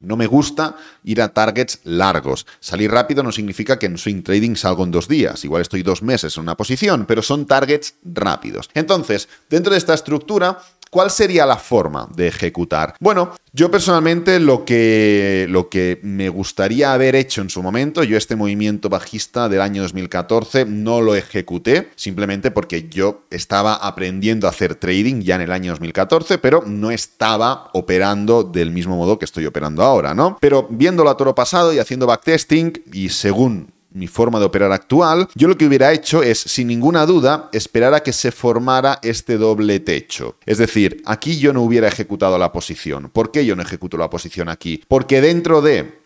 No me gusta ir a targets largos. Salir rápido no significa que en swing trading salgo en dos días. Igual estoy dos meses en una posición, pero son targets rápidos. Entonces, dentro de esta estructura, ¿Cuál sería la forma de ejecutar? Bueno, yo personalmente lo que, lo que me gustaría haber hecho en su momento, yo este movimiento bajista del año 2014 no lo ejecuté, simplemente porque yo estaba aprendiendo a hacer trading ya en el año 2014, pero no estaba operando del mismo modo que estoy operando ahora, ¿no? Pero viéndolo a toro pasado y haciendo backtesting y según mi forma de operar actual, yo lo que hubiera hecho es, sin ninguna duda, esperar a que se formara este doble techo. Es decir, aquí yo no hubiera ejecutado la posición. ¿Por qué yo no ejecuto la posición aquí? Porque dentro de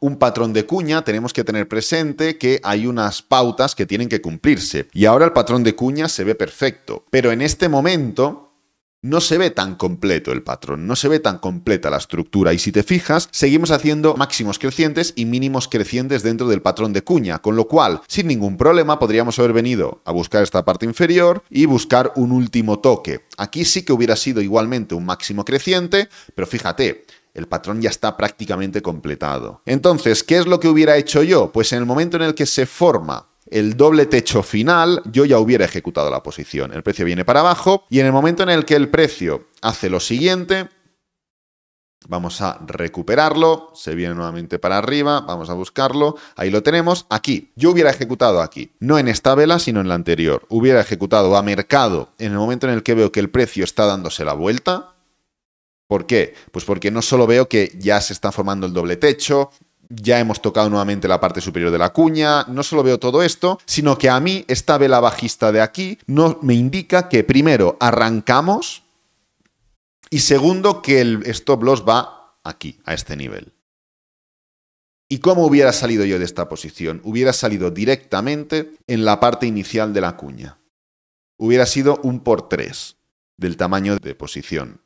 un patrón de cuña, tenemos que tener presente que hay unas pautas que tienen que cumplirse. Y ahora el patrón de cuña se ve perfecto. Pero en este momento no se ve tan completo el patrón, no se ve tan completa la estructura. Y si te fijas, seguimos haciendo máximos crecientes y mínimos crecientes dentro del patrón de cuña, con lo cual, sin ningún problema, podríamos haber venido a buscar esta parte inferior y buscar un último toque. Aquí sí que hubiera sido igualmente un máximo creciente, pero fíjate, el patrón ya está prácticamente completado. Entonces, ¿qué es lo que hubiera hecho yo? Pues en el momento en el que se forma el doble techo final, yo ya hubiera ejecutado la posición. El precio viene para abajo y en el momento en el que el precio hace lo siguiente, Vamos a recuperarlo, se viene nuevamente para arriba, vamos a buscarlo, ahí lo tenemos, aquí. Yo hubiera ejecutado aquí, no en esta vela, sino en la anterior. Hubiera ejecutado a mercado en el momento en el que veo que el precio está dándose la vuelta. ¿Por qué? Pues porque no solo veo que ya se está formando el doble techo, ya hemos tocado nuevamente la parte superior de la cuña, no solo veo todo esto, sino que a mí esta vela bajista de aquí me indica que primero arrancamos y segundo que el stop loss va aquí, a este nivel. ¿Y cómo hubiera salido yo de esta posición? Hubiera salido directamente en la parte inicial de la cuña. Hubiera sido un por 3 del tamaño de posición.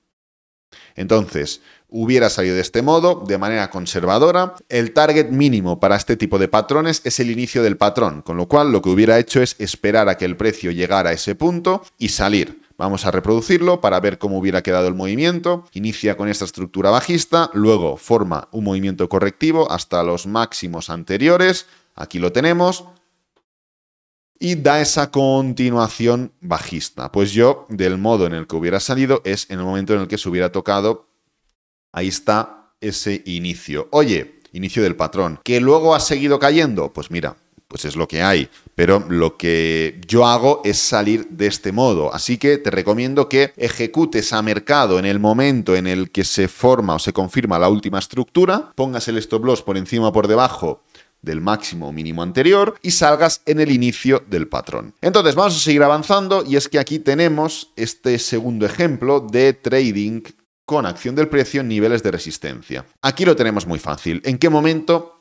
Entonces, hubiera salido de este modo, de manera conservadora. El target mínimo para este tipo de patrones es el inicio del patrón, con lo cual lo que hubiera hecho es esperar a que el precio llegara a ese punto y salir. Vamos a reproducirlo para ver cómo hubiera quedado el movimiento. Inicia con esta estructura bajista, luego forma un movimiento correctivo hasta los máximos anteriores. Aquí lo tenemos, y da esa continuación bajista. Pues yo, del modo en el que hubiera salido, es en el momento en el que se hubiera tocado, ahí está ese inicio. Oye, inicio del patrón, que luego ha seguido cayendo, pues mira, pues es lo que hay. Pero lo que yo hago es salir de este modo. Así que te recomiendo que ejecutes a mercado en el momento en el que se forma o se confirma la última estructura, pongas el stop loss por encima o por debajo del máximo o mínimo anterior y salgas en el inicio del patrón. Entonces vamos a seguir avanzando y es que aquí tenemos este segundo ejemplo de trading con acción del precio, en niveles de resistencia. Aquí lo tenemos muy fácil. ¿En qué momento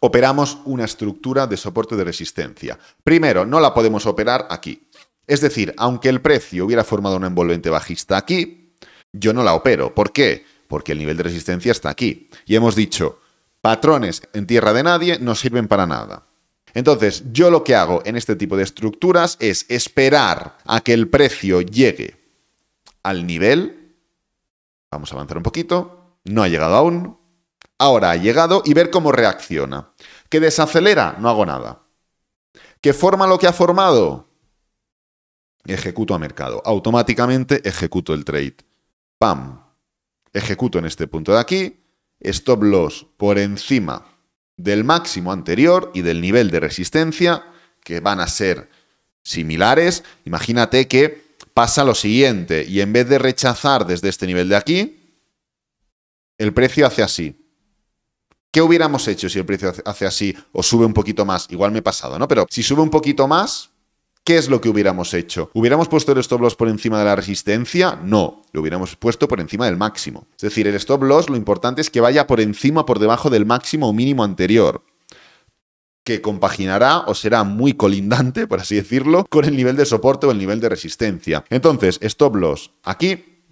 operamos una estructura de soporte de resistencia? Primero, no la podemos operar aquí. Es decir, aunque el precio hubiera formado un envolvente bajista aquí, yo no la opero. ¿Por qué? Porque el nivel de resistencia está aquí. Y hemos dicho, Patrones en tierra de nadie no sirven para nada. Entonces, yo lo que hago en este tipo de estructuras es esperar a que el precio llegue al nivel. Vamos a avanzar un poquito. No ha llegado aún. Ahora ha llegado y ver cómo reacciona. Que desacelera, no hago nada. Que forma lo que ha formado. Ejecuto a mercado. Automáticamente ejecuto el trade. ¡Pam! Ejecuto en este punto de aquí stop loss por encima del máximo anterior y del nivel de resistencia, que van a ser similares. Imagínate que pasa lo siguiente y en vez de rechazar desde este nivel de aquí, el precio hace así. ¿Qué hubiéramos hecho si el precio hace así o sube un poquito más? Igual me he pasado, ¿no? Pero si sube un poquito más, ¿Qué es lo que hubiéramos hecho? ¿Hubiéramos puesto el stop loss por encima de la resistencia? No, lo hubiéramos puesto por encima del máximo. Es decir, el stop loss lo importante es que vaya por encima, por debajo del máximo o mínimo anterior que compaginará o será muy colindante, por así decirlo, con el nivel de soporte o el nivel de resistencia. Entonces, stop loss aquí,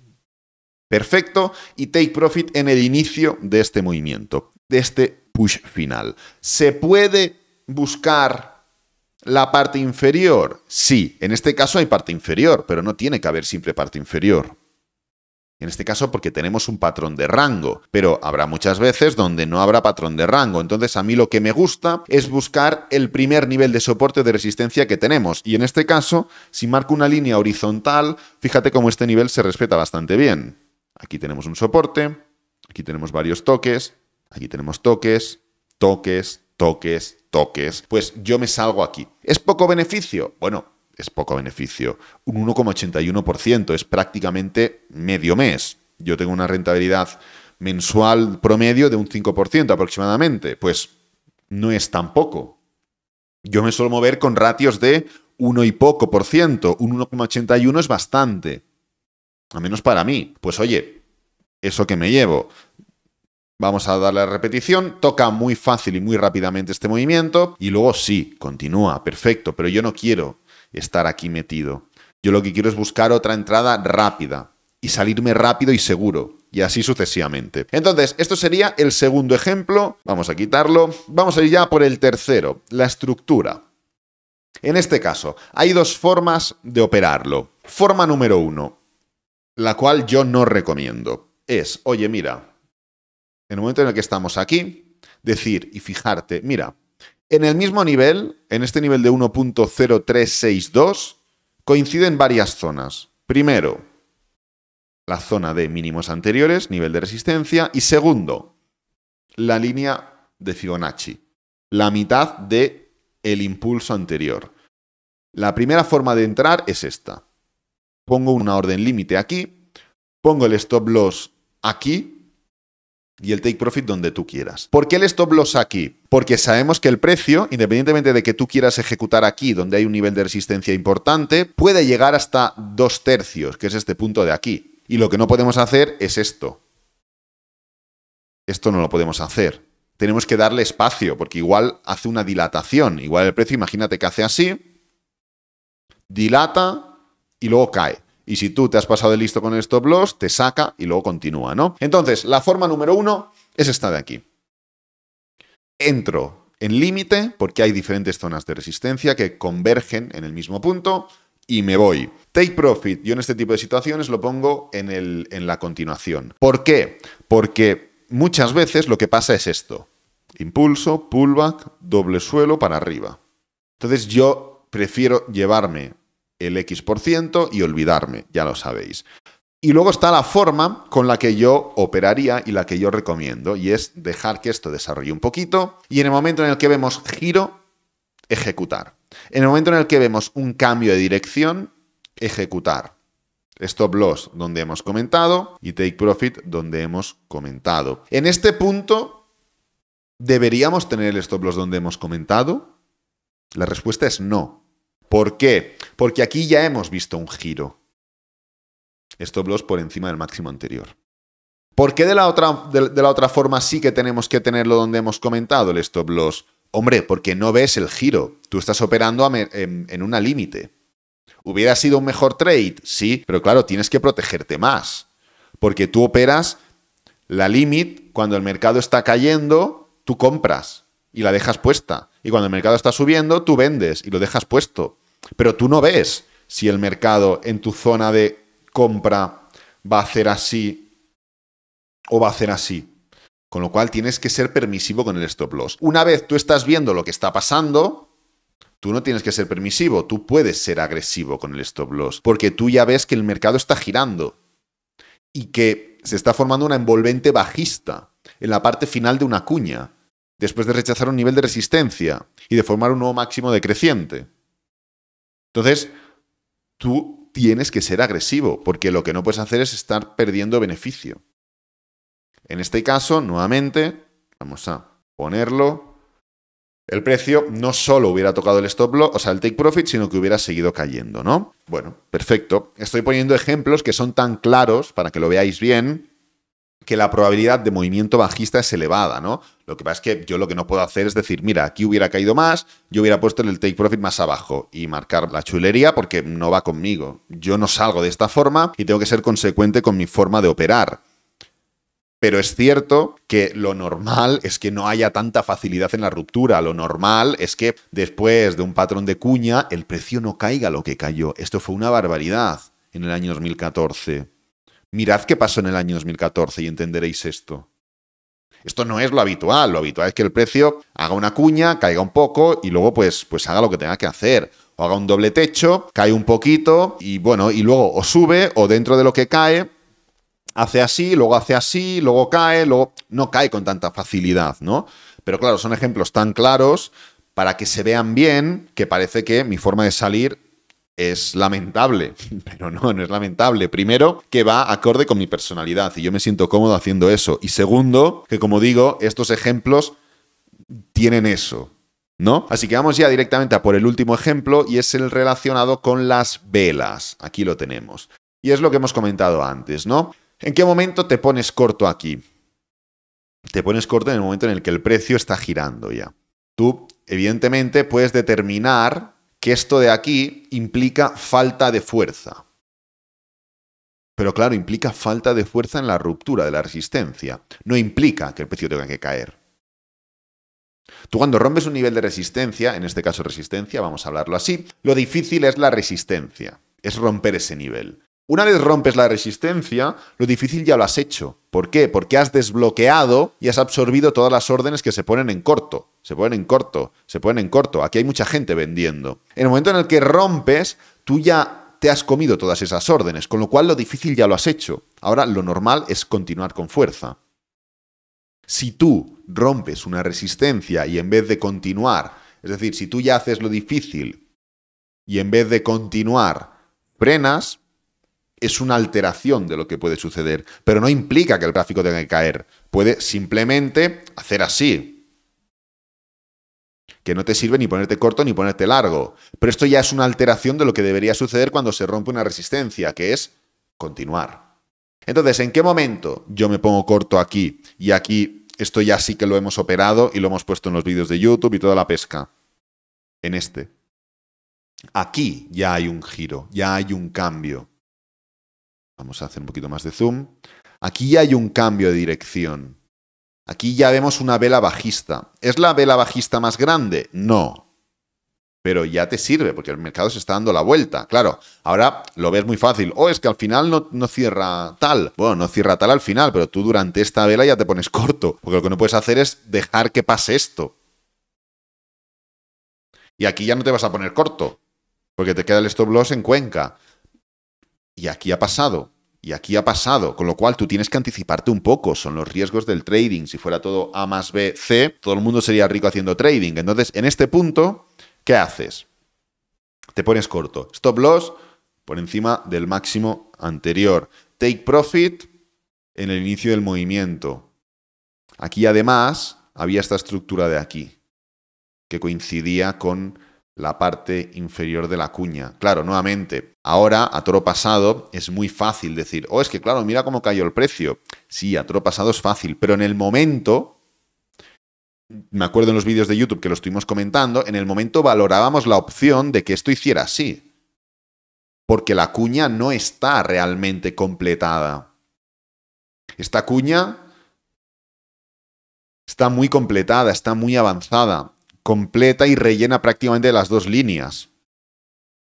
perfecto, y take profit en el inicio de este movimiento, de este push final. Se puede buscar la parte inferior, sí. En este caso hay parte inferior, pero no tiene que haber siempre parte inferior. En este caso porque tenemos un patrón de rango, pero habrá muchas veces donde no habrá patrón de rango. Entonces a mí lo que me gusta es buscar el primer nivel de soporte de resistencia que tenemos. Y en este caso, si marco una línea horizontal, fíjate cómo este nivel se respeta bastante bien. Aquí tenemos un soporte, aquí tenemos varios toques, aquí tenemos toques, toques, toques, toques, pues yo me salgo aquí. ¿Es poco beneficio? Bueno, es poco beneficio. Un 1,81% es prácticamente medio mes. Yo tengo una rentabilidad mensual promedio de un 5% aproximadamente. Pues no es tan poco. Yo me suelo mover con ratios de 1 y poco por ciento. Un 1,81 es bastante. A menos para mí. Pues oye, eso que me llevo, Vamos a darle a repetición, toca muy fácil y muy rápidamente este movimiento y luego sí, continúa, perfecto, pero yo no quiero estar aquí metido. Yo lo que quiero es buscar otra entrada rápida y salirme rápido y seguro y así sucesivamente. Entonces, esto sería el segundo ejemplo. Vamos a quitarlo. Vamos a ir ya por el tercero, la estructura. En este caso, hay dos formas de operarlo. Forma número uno, la cual yo no recomiendo. Es, oye, mira, en el momento en el que estamos aquí, decir y fijarte, mira, en el mismo nivel, en este nivel de 1.0362, coinciden varias zonas. Primero, la zona de mínimos anteriores, nivel de resistencia, y segundo, la línea de Fibonacci, la mitad de el impulso anterior. La primera forma de entrar es esta. Pongo una orden límite aquí, pongo el stop loss aquí, y el take profit donde tú quieras. ¿Por qué el stop loss aquí? Porque sabemos que el precio, independientemente de que tú quieras ejecutar aquí, donde hay un nivel de resistencia importante, puede llegar hasta dos tercios, que es este punto de aquí. Y lo que no podemos hacer es esto. Esto no lo podemos hacer. Tenemos que darle espacio, porque igual hace una dilatación. Igual el precio, imagínate que hace así, dilata y luego cae. Y si tú te has pasado de listo con el stop loss, te saca y luego continúa, ¿no? Entonces, la forma número uno es esta de aquí. Entro en límite porque hay diferentes zonas de resistencia que convergen en el mismo punto y me voy. Take profit, yo en este tipo de situaciones lo pongo en, el, en la continuación. ¿Por qué? Porque muchas veces lo que pasa es esto. Impulso, pullback, doble suelo para arriba. Entonces yo prefiero llevarme el X% por ciento y olvidarme, ya lo sabéis. Y luego está la forma con la que yo operaría y la que yo recomiendo, y es dejar que esto desarrolle un poquito y en el momento en el que vemos giro, ejecutar. En el momento en el que vemos un cambio de dirección, ejecutar. Stop loss, donde hemos comentado, y take profit, donde hemos comentado. En este punto, ¿deberíamos tener el stop loss donde hemos comentado? La respuesta es no. ¿Por qué? Porque aquí ya hemos visto un giro. Stop loss por encima del máximo anterior. ¿Por qué de la, otra, forma sí que tenemos que tenerlo donde hemos comentado el stop loss? Hombre, porque no ves el giro. Tú estás operando en, una límite. ¿Hubiera sido un mejor trade? Sí, pero claro, tienes que protegerte más. Porque tú operas la límite cuando el mercado está cayendo, tú compras y la dejas puesta. Y cuando el mercado está subiendo, tú vendes y lo dejas puesto. Pero tú no ves si el mercado en tu zona de compra va a hacer así o va a hacer así. Con lo cual tienes que ser permisivo con el stop loss. Una vez tú estás viendo lo que está pasando, tú no tienes que ser permisivo, tú puedes ser agresivo con el stop loss, porque tú ya ves que el mercado está girando y que se está formando una envolvente bajista en la parte final de una cuña, después de rechazar un nivel de resistencia y de formar un nuevo máximo decreciente. Entonces, tú tienes que ser agresivo, porque lo que no puedes hacer es estar perdiendo beneficio. En este caso, nuevamente, vamos a ponerlo. El precio no solo hubiera tocado el stop loss, o sea, el take profit, sino que hubiera seguido cayendo, ¿no? Bueno, perfecto. Estoy poniendo ejemplos que son tan claros para que lo veáis bien que la probabilidad de movimiento bajista es elevada, ¿no? Lo que pasa es que yo lo que no puedo hacer es decir, mira, aquí hubiera caído más, yo hubiera puesto el take profit más abajo y marcar la chulería porque no va conmigo. Yo no salgo de esta forma y tengo que ser consecuente con mi forma de operar. Pero es cierto que lo normal es que no haya tanta facilidad en la ruptura. Lo normal es que después de un patrón de cuña, el precio no caiga lo que cayó. Esto fue una barbaridad en el año 2014. Mirad qué pasó en el año 2014 y entenderéis esto. Esto no es lo habitual, lo habitual es que el precio haga una cuña, caiga un poco y luego pues, pues haga lo que tenga que hacer. O haga un doble techo, cae un poquito y bueno, y luego o sube o dentro de lo que cae hace así, luego hace así, luego cae, luego no cae con tanta facilidad, ¿no? Pero claro, son ejemplos tan claros para que se vean bien que parece que mi forma de salir es lamentable, pero no, no es lamentable. Primero, que va acorde con mi personalidad y yo me siento cómodo haciendo eso. Y segundo, que como digo, estos ejemplos tienen eso, ¿no? Así que vamos ya directamente a por el último ejemplo y es el relacionado con las velas. Aquí lo tenemos. Y es lo que hemos comentado antes, ¿no? ¿En qué momento te pones corto aquí? Te pones corto en el momento en el que el precio está girando ya. Tú, evidentemente, puedes determinar que esto de aquí implica falta de fuerza. Pero claro, implica falta de fuerza en la ruptura de la resistencia. No implica que el precio tenga que caer. Tú cuando rompes un nivel de resistencia, en este caso resistencia, vamos a hablarlo así, lo difícil es la resistencia, es romper ese nivel. Una vez rompes la resistencia, lo difícil ya lo has hecho. ¿Por qué? Porque has desbloqueado y has absorbido todas las órdenes que se ponen en corto se ponen en corto, se ponen en corto. Aquí hay mucha gente vendiendo. En el momento en el que rompes, tú ya te has comido todas esas órdenes, con lo cual lo difícil ya lo has hecho. Ahora lo normal es continuar con fuerza. Si tú rompes una resistencia y en vez de continuar, es decir, si tú ya haces lo difícil y en vez de continuar frenas, es una alteración de lo que puede suceder, pero no implica que el gráfico tenga que caer. Puede simplemente hacer así, que no te sirve ni ponerte corto ni ponerte largo. Pero esto ya es una alteración de lo que debería suceder cuando se rompe una resistencia, que es continuar. Entonces, ¿en qué momento yo me pongo corto aquí y aquí esto ya sí que lo hemos operado y lo hemos puesto en los vídeos de YouTube y toda la pesca? En este. Aquí ya hay un giro, ya hay un cambio. Vamos a hacer un poquito más de zoom. Aquí ya hay un cambio de dirección. Aquí ya vemos una vela bajista. ¿Es la vela bajista más grande? No. Pero ya te sirve, porque el mercado se está dando la vuelta. Claro, ahora lo ves muy fácil. O oh, es que al final no, no, cierra tal. Bueno, no cierra tal al final, pero tú durante esta vela ya te pones corto. Porque lo que no puedes hacer es dejar que pase esto. Y aquí ya no te vas a poner corto. Porque te queda el stop loss en Cuenca. Y aquí ha pasado. Y aquí ha pasado, con lo cual tú tienes que anticiparte un poco, son los riesgos del trading. Si fuera todo A más B, C, todo el mundo sería rico haciendo trading. Entonces, en este punto, ¿qué haces? Te pones corto. Stop loss por encima del máximo anterior. Take profit en el inicio del movimiento. Aquí además había esta estructura de aquí, que coincidía con la parte inferior de la cuña. Claro, nuevamente, ahora a toro pasado es muy fácil decir, oh, es que claro, mira cómo cayó el precio. Sí, a toro pasado es fácil, pero en el momento, me acuerdo en los vídeos de YouTube que lo estuvimos comentando, en el momento valorábamos la opción de que esto hiciera así, porque la cuña no está realmente completada. Esta cuña está muy completada, está muy avanzada completa y rellena prácticamente las dos líneas.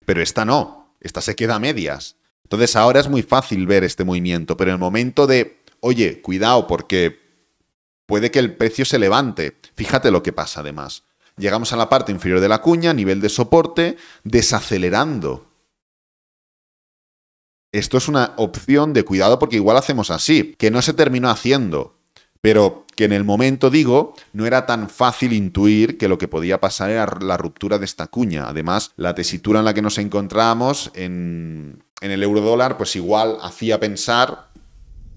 Pero esta no, esta se queda a medias. Entonces ahora es muy fácil ver este movimiento, pero en el momento de, oye, cuidado porque puede que el precio se levante. Fíjate lo que pasa además. Llegamos a la parte inferior de la cuña, nivel de soporte, desacelerando. Esto es una opción de cuidado porque igual hacemos así, que no se terminó haciendo, pero que en el momento, digo, no era tan fácil intuir que lo que podía pasar era la ruptura de esta cuña. Además, la tesitura en la que nos encontrábamos en, en el eurodólar, pues igual hacía pensar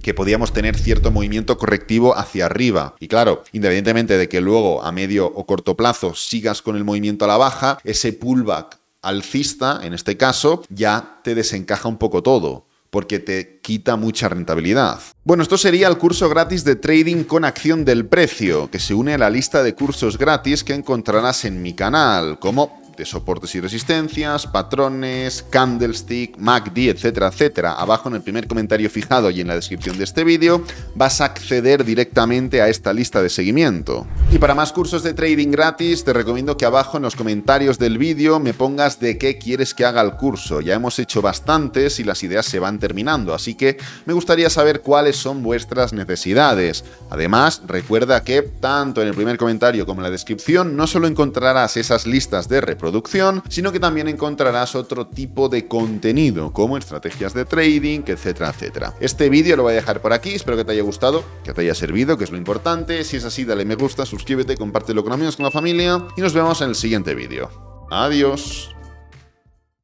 que podíamos tener cierto movimiento correctivo hacia arriba. Y claro, independientemente de que luego a medio o corto plazo sigas con el movimiento a la baja, ese pullback alcista, en este caso, ya te desencaja un poco todo porque te quita mucha rentabilidad. Bueno, esto sería el curso gratis de trading con acción del precio, que se une a la lista de cursos gratis que encontrarás en mi canal, como de soportes y resistencias, patrones, candlestick, MACD, etcétera, etcétera. Abajo en el primer comentario fijado y en la descripción de este vídeo vas a acceder directamente a esta lista de seguimiento. Y para más cursos de trading gratis te recomiendo que abajo en los comentarios del vídeo me pongas de qué quieres que haga el curso. Ya hemos hecho bastantes y las ideas se van terminando, así que me gustaría saber cuáles son vuestras necesidades. Además, recuerda que tanto en el primer comentario como en la descripción no solo encontrarás esas listas de reproducción, producción, sino que también encontrarás otro tipo de contenido, como estrategias de trading, etcétera, etcétera. Este vídeo lo voy a dejar por aquí, espero que te haya gustado, que te haya servido, que es lo importante. Si es así, dale me gusta, suscríbete, compártelo con amigos, con la familia y nos vemos en el siguiente vídeo. Adiós.